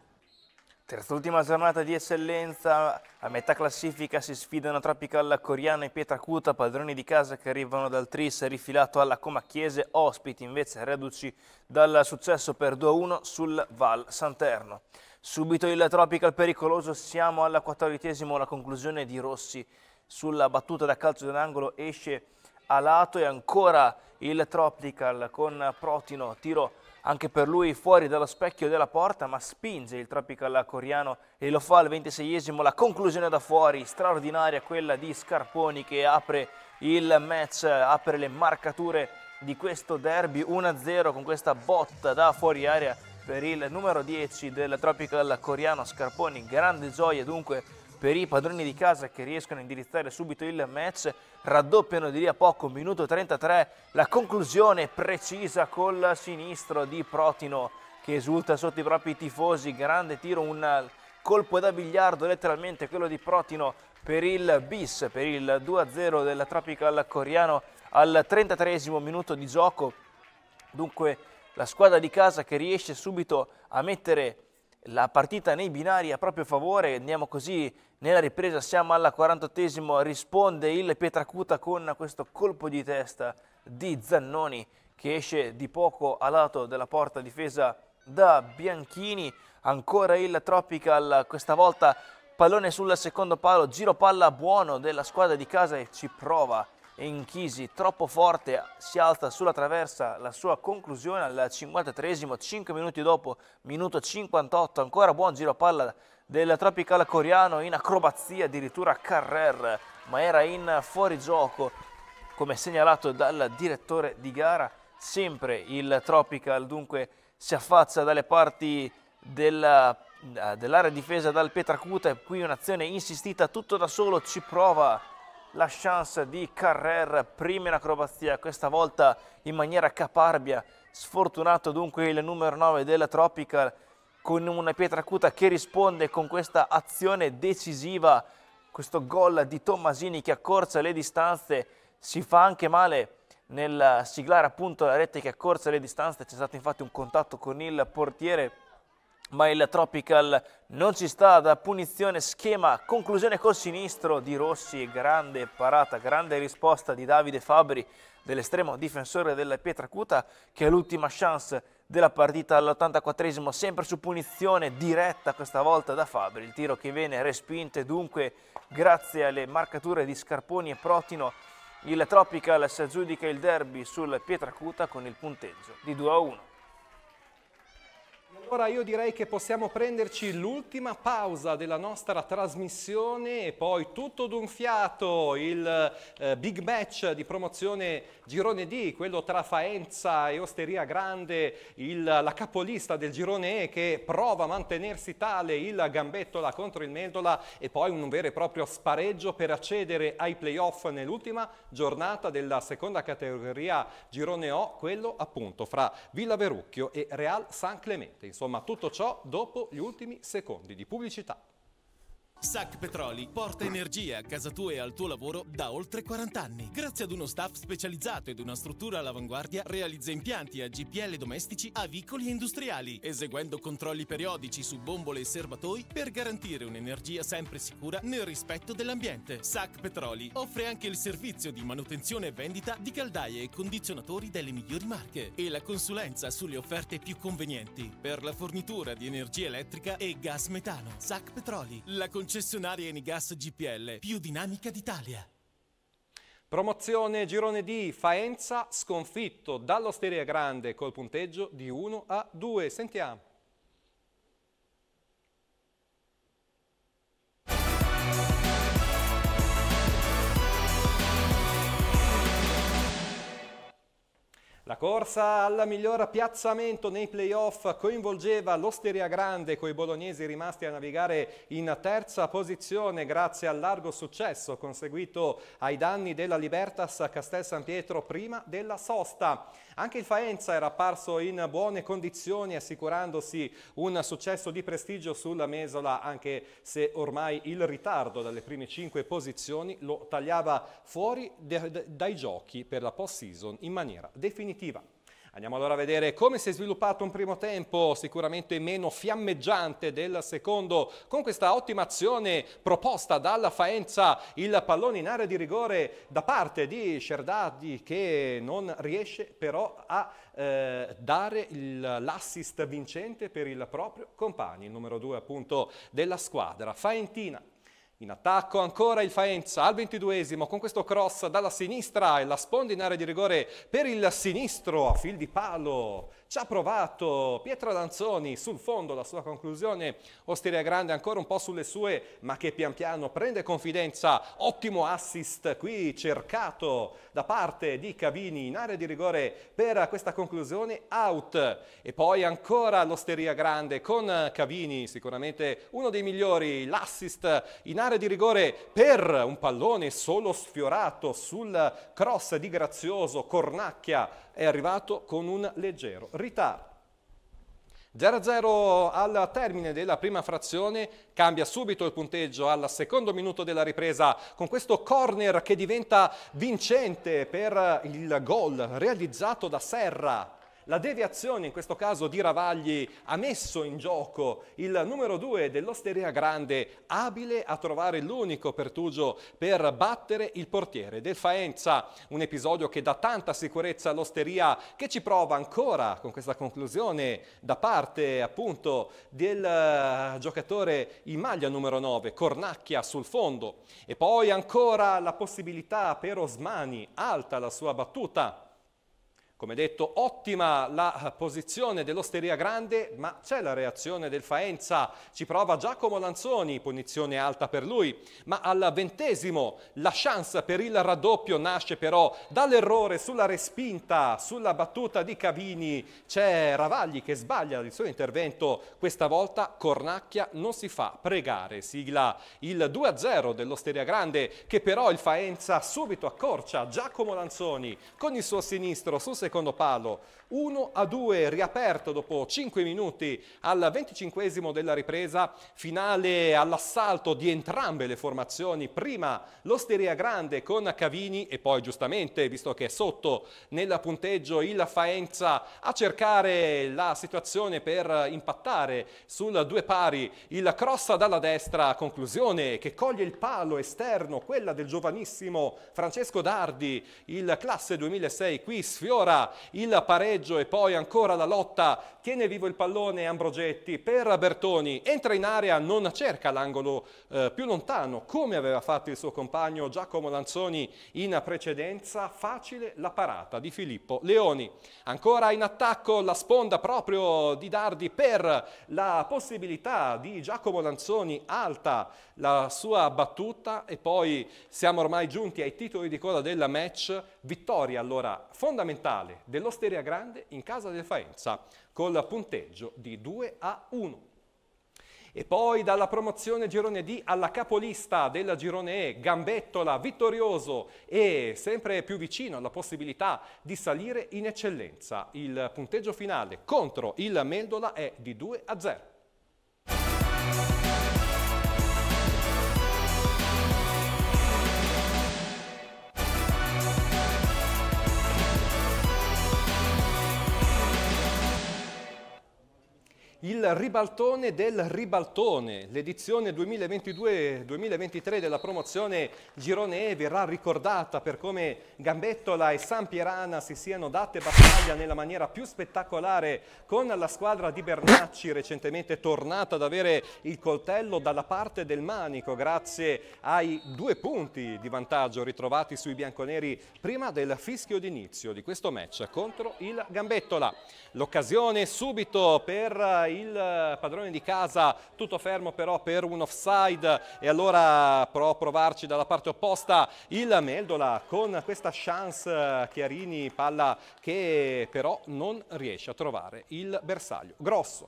Terz'ultima giornata di eccellenza, a metà classifica si sfidano Tropical Coriano e Pietracuta, padroni di casa che arrivano dal Tris, rifilato alla Comacchiese, ospiti invece reduci dal successo per 2-1 sul Val Santerno. Subito il Tropical pericoloso, siamo alla quattordicesimo, la conclusione di Rossi sulla battuta da calcio d'angolo esce a lato e ancora il Tropical con Protino, tiro anche per lui fuori dallo specchio della porta, ma spinge il Tropical coreano e lo fa al 26esimo. La conclusione da fuori, straordinaria quella di Scarponi che apre il match, apre le marcature di questo derby 1-0 con questa botta da fuori area per il numero 10 del Tropical coreano Scarponi. Grande gioia dunque per i padroni di casa che riescono a indirizzare subito il match, raddoppiano di lì a poco, minuto 33, la conclusione precisa col sinistro di Protino che esulta sotto i propri tifosi, grande tiro, un colpo da biliardo letteralmente quello di Protino per il bis, per il 2-0 della Tropical coreano al 33 minuto di gioco, dunque la squadra di casa che riesce subito a mettere la partita nei binari a proprio favore, andiamo così nella ripresa, siamo alla 48esimo, risponde il Pietracuta con questo colpo di testa di Zannoni che esce di poco a lato della porta difesa da Bianchini, ancora il Tropical, questa volta pallone sul secondo palo, giro palla buono della squadra di casa e ci prova Inchisi troppo forte si alza sulla traversa la sua conclusione al 53esimo 5 minuti dopo minuto 58 ancora buon giro a palla del Tropical coreano in acrobazia addirittura Carrer ma era in fuorigioco come segnalato dal direttore di gara sempre il Tropical dunque si affaccia dalle parti eh, dell'area difesa dal Petracuta e qui un'azione insistita tutto da solo ci prova la chance di Carrer, prima in acrobazia, questa volta in maniera caparbia, sfortunato dunque il numero 9 della Tropical con una pietra acuta che risponde con questa azione decisiva, questo gol di Tommasini che accorcia le distanze, si fa anche male nel siglare appunto la rete che accorcia le distanze, c'è stato infatti un contatto con il portiere ma il Tropical non ci sta da punizione, schema, conclusione col sinistro di Rossi, grande parata, grande risposta di Davide Fabri, dell'estremo difensore della Pietracuta, che è l'ultima chance della partita all'84esimo, sempre su punizione diretta questa volta da Fabri, il tiro che viene respinto dunque grazie alle marcature di Scarponi e Protino, il Tropical si aggiudica il derby sul Pietracuta con il punteggio di 2 a 1. Allora io direi che possiamo prenderci l'ultima pausa della nostra trasmissione e poi tutto d'un fiato il eh, big match di promozione Girone D, quello tra Faenza e Osteria Grande, il, la capolista del Girone E che prova a mantenersi tale, il Gambettola contro il Meldola e poi un vero e proprio spareggio per accedere ai playoff nell'ultima giornata della seconda categoria Girone O, quello appunto fra Villa Verucchio e Real San Clemente. Insomma, tutto ciò dopo gli ultimi secondi di pubblicità. SAC Petroli porta energia a casa tua e al tuo lavoro da oltre 40 anni. Grazie ad uno staff specializzato ed una struttura all'avanguardia, realizza impianti a GPL domestici a vicoli industriali, eseguendo controlli periodici su bombole e serbatoi per garantire un'energia sempre sicura nel rispetto dell'ambiente. SAC Petroli offre anche il servizio di manutenzione e vendita di caldaie e condizionatori delle migliori marche e la consulenza sulle offerte più convenienti per la fornitura di energia elettrica e gas metano. SAC Petroli, la con Concessionaria Enigas GPL, più dinamica d'Italia. Promozione girone di Faenza sconfitto dall'Osteria Grande col punteggio di 1 a 2. Sentiamo. La corsa al miglior piazzamento nei playoff coinvolgeva l'Osteria Grande coi bolognesi rimasti a navigare in terza posizione grazie al largo successo conseguito ai danni della Libertas Castel San Pietro prima della sosta. Anche il Faenza era apparso in buone condizioni assicurandosi un successo di prestigio sulla mesola anche se ormai il ritardo dalle prime cinque posizioni lo tagliava fuori dai giochi per la post-season in maniera definitiva. Andiamo allora a vedere come si è sviluppato un primo tempo, sicuramente meno fiammeggiante del secondo, con questa ottima azione proposta dalla Faenza, il pallone in area di rigore da parte di Scerdardi che non riesce però a eh, dare l'assist vincente per il proprio compagno, il numero due appunto della squadra. Faentina in attacco ancora il Faenza al ventiduesimo con questo cross dalla sinistra e la sponda in area di rigore per il sinistro a fil di palo ci ha provato Pietro Danzoni sul fondo, la sua conclusione, Osteria Grande ancora un po' sulle sue, ma che pian piano prende confidenza, ottimo assist qui cercato da parte di Cavini in area di rigore per questa conclusione, out. E poi ancora l'Osteria Grande con Cavini, sicuramente uno dei migliori, l'assist in area di rigore per un pallone solo sfiorato sul cross di Grazioso, Cornacchia è arrivato con un leggero ritardo. 0-0 al termine della prima frazione, cambia subito il punteggio al secondo minuto della ripresa con questo corner che diventa vincente per il gol realizzato da Serra. La deviazione, in questo caso di Ravagli, ha messo in gioco il numero due dell'Osteria Grande, abile a trovare l'unico pertugio per battere il portiere del Faenza. Un episodio che dà tanta sicurezza all'Osteria, che ci prova ancora con questa conclusione da parte appunto del eh, giocatore in maglia numero 9, Cornacchia sul fondo. E poi ancora la possibilità per Osmani, alta la sua battuta come detto, ottima la posizione dell'Osteria Grande, ma c'è la reazione del Faenza. Ci prova Giacomo Lanzoni, punizione alta per lui. Ma al ventesimo la chance per il raddoppio nasce però dall'errore sulla respinta, sulla battuta di Cavini. C'è Ravagli che sbaglia il suo intervento. Questa volta Cornacchia non si fa pregare. Sigla il 2-0 dell'Osteria Grande, che però il Faenza subito accorcia Giacomo Lanzoni con il suo sinistro sul secondo secondo Paolo 1 a 2 riaperto dopo 5 minuti al 25 della ripresa finale all'assalto di entrambe le formazioni prima l'Osteria Grande con Cavini e poi giustamente visto che è sotto nel punteggio il Faenza a cercare la situazione per impattare sul due pari il cross dalla destra conclusione che coglie il palo esterno quella del giovanissimo Francesco Dardi il classe 2006 qui sfiora il parere pareggio e poi ancora la lotta, tiene vivo il pallone Ambrogetti per Bertoni, entra in area, non cerca l'angolo eh, più lontano come aveva fatto il suo compagno Giacomo Lanzoni in precedenza, facile la parata di Filippo Leoni. Ancora in attacco la sponda proprio di Dardi per la possibilità di Giacomo Lanzoni alta la sua battuta e poi siamo ormai giunti ai titoli di coda della match, vittoria allora fondamentale dell'Osteria Grande grande in casa del Faenza col punteggio di 2 a 1. E poi dalla promozione girone D alla capolista della girone E, Gambettola vittorioso e sempre più vicino alla possibilità di salire in eccellenza. Il punteggio finale contro il Mendola è di 2 a 0. il ribaltone del ribaltone. L'edizione 2022-2023 della promozione Girone E verrà ricordata per come Gambettola e San Pierana si siano date battaglia nella maniera più spettacolare con la squadra di Bernacci recentemente tornata ad avere il coltello dalla parte del manico grazie ai due punti di vantaggio ritrovati sui bianconeri prima del fischio d'inizio di questo match contro il Gambettola. L'occasione subito per il il eh, padrone di casa tutto fermo però per un offside e allora prova a provarci dalla parte opposta il Meldola con questa chance eh, Chiarini palla che però non riesce a trovare il bersaglio grosso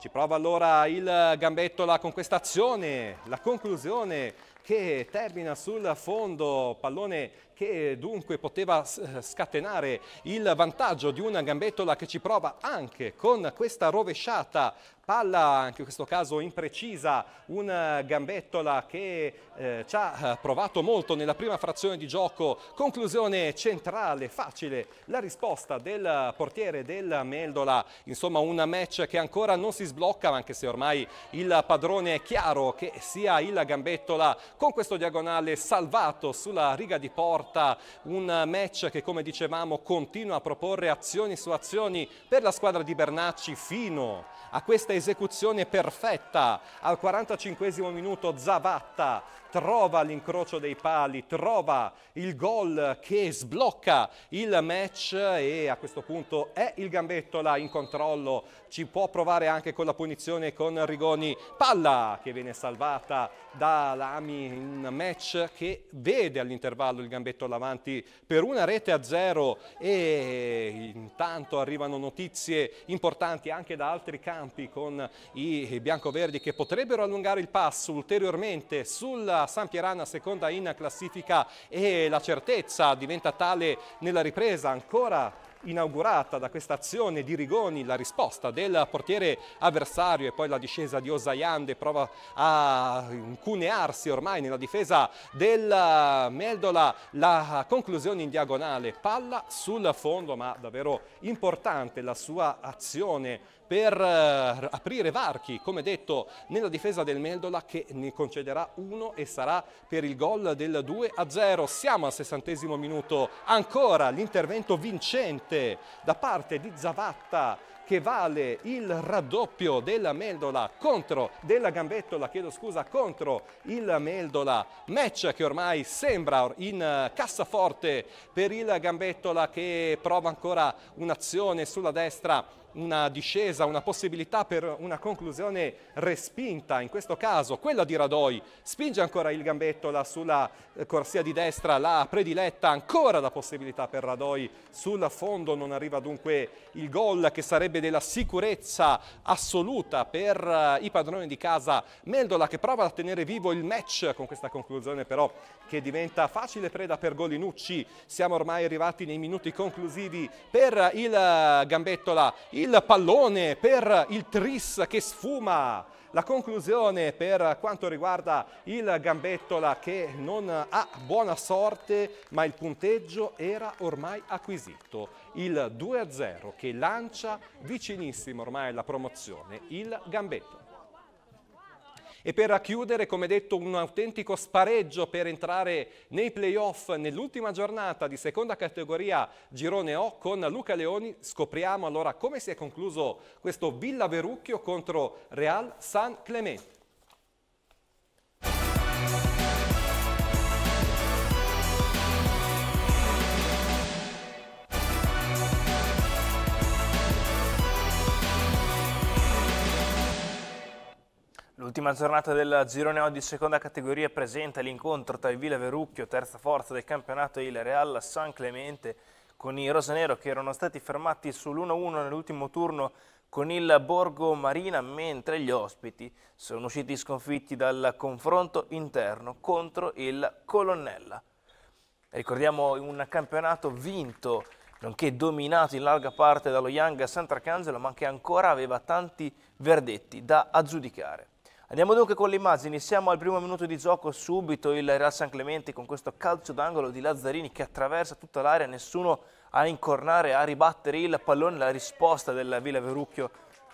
ci prova allora il Gambettola con questa azione, la conclusione che termina sul fondo, pallone che dunque poteva eh, scatenare il vantaggio di una gambettola che ci prova anche con questa rovesciata palla anche in questo caso imprecisa, un Gambettola che eh, ci ha eh, provato molto nella prima frazione di gioco, conclusione centrale, facile, la risposta del portiere del Meldola, insomma un match che ancora non si sblocca anche se ormai il padrone è chiaro che sia il Gambettola con questo diagonale salvato sulla riga di porta, un match che come dicevamo continua a proporre azioni su azioni per la squadra di Bernacci fino a questa esecuzione perfetta al 45 minuto Zavatta trova l'incrocio dei pali, trova il gol che sblocca il match e a questo punto è il Gambettola in controllo, ci può provare anche con la punizione con Rigoni, palla che viene salvata da Lami in match che vede all'intervallo il Gambettola avanti per una rete a zero e intanto arrivano notizie importanti anche da altri campi con i biancoverdi che potrebbero allungare il passo ulteriormente sulla San Pierana seconda in classifica e la certezza diventa tale nella ripresa ancora inaugurata da questa azione di Rigoni, la risposta del portiere avversario e poi la discesa di Osayande prova a incunearsi ormai nella difesa del Meldola, la conclusione in diagonale, palla sul fondo ma davvero importante la sua azione per eh, aprire varchi, come detto, nella difesa del Meldola che ne concederà uno e sarà per il gol del 2 a 0. Siamo al sessantesimo minuto, ancora l'intervento vincente da parte di Zavatta che vale il raddoppio della Meldola contro della Gambettola, chiedo scusa, contro il Meldola. Match che ormai sembra in eh, cassaforte per il Gambettola che prova ancora un'azione sulla destra una discesa, una possibilità per una conclusione respinta, in questo caso quella di Radoi, spinge ancora il gambettola sulla eh, corsia di destra, la prediletta, ancora la possibilità per Radoi sul fondo, non arriva dunque il gol che sarebbe della sicurezza assoluta per eh, i padroni di casa, Meldola che prova a tenere vivo il match con questa conclusione però che diventa facile preda per Golinucci, siamo ormai arrivati nei minuti conclusivi per il eh, gambettola, il il pallone per il tris che sfuma, la conclusione per quanto riguarda il Gambettola che non ha buona sorte ma il punteggio era ormai acquisito. Il 2-0 che lancia vicinissimo ormai alla promozione il Gambettola. E per chiudere, come detto, un autentico spareggio per entrare nei playoff nell'ultima giornata di seconda categoria Girone O con Luca Leoni. Scopriamo allora come si è concluso questo Villa Verucchio contro Real San Clemente. L'ultima giornata del girone O di seconda categoria presenta l'incontro tra il Villa Verucchio, terza forza del campionato, e il Real San Clemente con i Rosanero che erano stati fermati sull'1-1 nell'ultimo turno con il Borgo Marina, mentre gli ospiti sono usciti sconfitti dal confronto interno contro il Colonnella. Ricordiamo un campionato vinto nonché dominato in larga parte dallo Young Sant'Arcangelo, ma che ancora aveva tanti verdetti da aggiudicare. Andiamo dunque con le immagini, siamo al primo minuto di gioco subito il Real San Clemente con questo calcio d'angolo di Lazzarini che attraversa tutta l'area, nessuno a incornare, a ribattere il pallone, la risposta della Villa Verucchio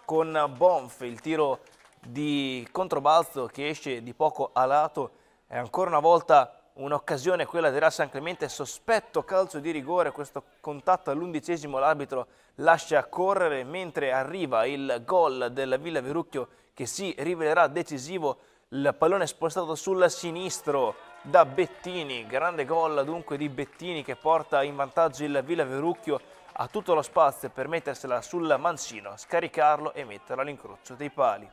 con Bonf, il tiro di controbalzo che esce di poco a lato è ancora una volta un'occasione quella della San Clemente, sospetto calcio di rigore, questo contatto all'undicesimo l'arbitro lascia correre mentre arriva il gol della Villa Verucchio che si rivelerà decisivo, il pallone spostato sul sinistro da Bettini, grande gol dunque di Bettini che porta in vantaggio il Villa Verucchio ha tutto lo spazio per mettersela sul mancino, scaricarlo e metterla all'incrocio dei pali.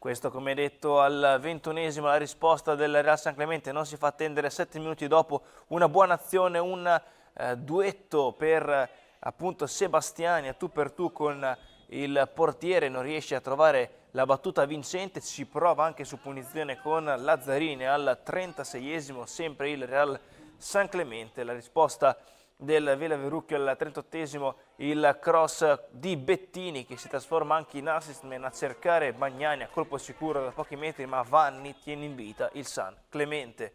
Questo come detto al ventunesimo la risposta del Real San Clemente non si fa attendere sette minuti dopo una buona azione, un eh, duetto per appunto Sebastiani a tu per tu con il portiere, non riesce a trovare la battuta vincente, ci prova anche su punizione con Lazzarini al 36esimo, sempre il Real San Clemente, la risposta del Vela Verucchio al 38 esimo il cross di Bettini che si trasforma anche in assist man a cercare Bagnani a colpo sicuro da pochi metri ma Vanni tiene in vita il San Clemente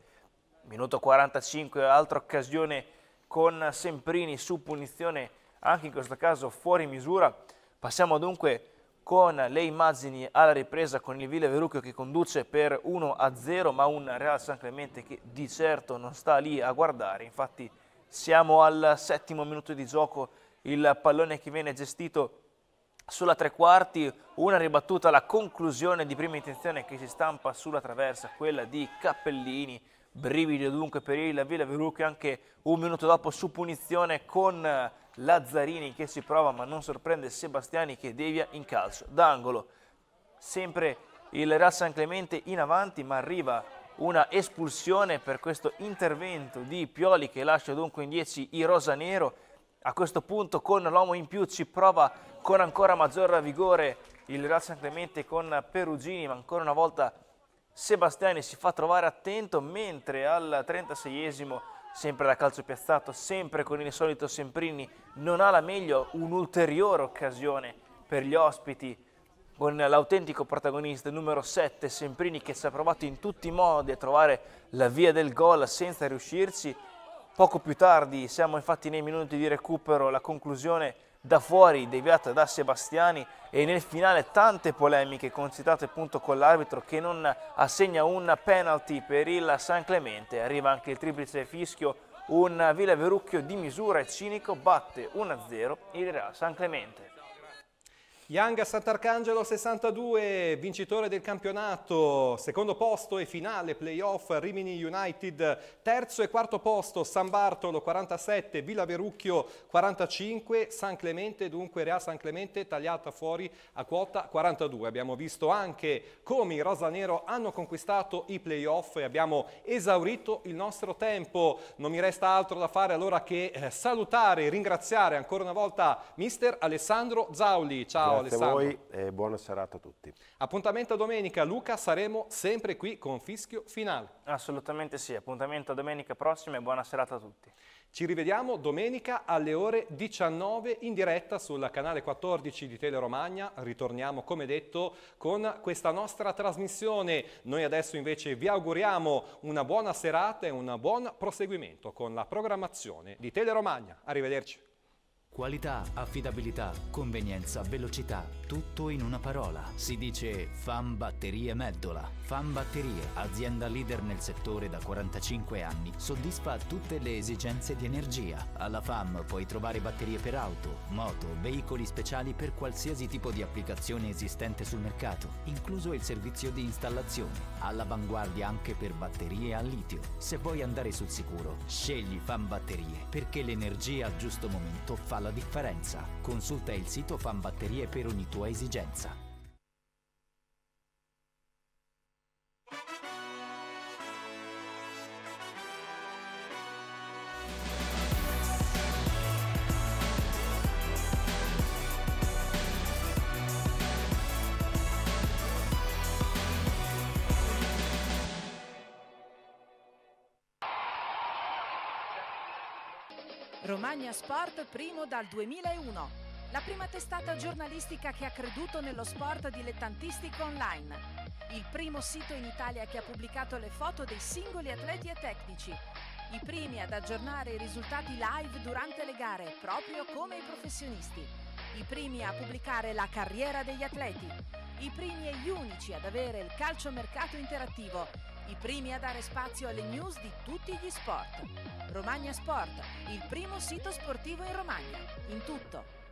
minuto 45 altra occasione con Semprini su punizione anche in questo caso fuori misura passiamo dunque con le immagini alla ripresa con il Villa Verucchio che conduce per 1-0 ma un Real San Clemente che di certo non sta lì a guardare infatti siamo al settimo minuto di gioco, il pallone che viene gestito sulla tre quarti, una ribattuta alla conclusione di prima intenzione che si stampa sulla traversa, quella di Cappellini. Brivido dunque per il Villa Verucchi anche un minuto dopo su punizione con Lazzarini che si prova ma non sorprende Sebastiani che devia in calcio d'angolo. Sempre il Real San Clemente in avanti ma arriva una espulsione per questo intervento di Pioli che lascia dunque in 10 i Rosanero. A questo punto con l'uomo in più ci prova con ancora maggior vigore il Real San Clemente con Perugini, ma ancora una volta Sebastiani si fa trovare attento, mentre al 36esimo, sempre da calcio piazzato, sempre con il solito Semprini, non ha la meglio un'ulteriore occasione per gli ospiti con l'autentico protagonista numero 7 Semprini che si è provato in tutti i modi a trovare la via del gol senza riuscirci. Poco più tardi, siamo infatti nei minuti di recupero, la conclusione da fuori deviata da Sebastiani e nel finale tante polemiche concitate appunto con l'arbitro che non assegna un penalty per il San Clemente. Arriva anche il triplice fischio un Villa Verucchio di misura e cinico batte 1-0 il Real San Clemente. Young Sant'Arcangelo 62, vincitore del campionato, secondo posto e finale playoff Rimini United, terzo e quarto posto San Bartolo 47, Villa Verucchio 45, San Clemente, dunque Real San Clemente tagliata fuori a quota 42. Abbiamo visto anche come i Rosanero hanno conquistato i playoff e abbiamo esaurito il nostro tempo. Non mi resta altro da fare allora che eh, salutare e ringraziare ancora una volta mister Alessandro Zauli. Ciao. Ciao Grazie Alessandro. Grazie a voi e buona serata a tutti. Appuntamento domenica, Luca, saremo sempre qui con Fischio Finale. Assolutamente sì, appuntamento domenica prossima e buona serata a tutti. Ci rivediamo domenica alle ore 19 in diretta sul canale 14 di Teleromagna. Ritorniamo, come detto, con questa nostra trasmissione. Noi adesso invece vi auguriamo una buona serata e un buon proseguimento con la programmazione di Teleromagna. Arrivederci. Qualità, affidabilità, convenienza, velocità, tutto in una parola. Si dice FAM Batterie Meddola. FAM Batterie, azienda leader nel settore da 45 anni, soddisfa tutte le esigenze di energia. Alla FAM puoi trovare batterie per auto, moto, veicoli speciali per qualsiasi tipo di applicazione esistente sul mercato, incluso il servizio di installazione. All'avanguardia anche per batterie a litio. Se vuoi andare sul sicuro, scegli FAM Batterie, perché l'energia al giusto momento fa la differenza. Consulta il sito Fanbatterie per ogni tua esigenza. Romagna Sport primo dal 2001, la prima testata giornalistica che ha creduto nello sport dilettantistico online, il primo sito in Italia che ha pubblicato le foto dei singoli atleti e tecnici, i primi ad aggiornare i risultati live durante le gare, proprio come i professionisti, i primi a pubblicare la carriera degli atleti, i primi e gli unici ad avere il calciomercato interattivo i primi a dare spazio alle news di tutti gli sport. Romagna Sport, il primo sito sportivo in Romagna, in tutto,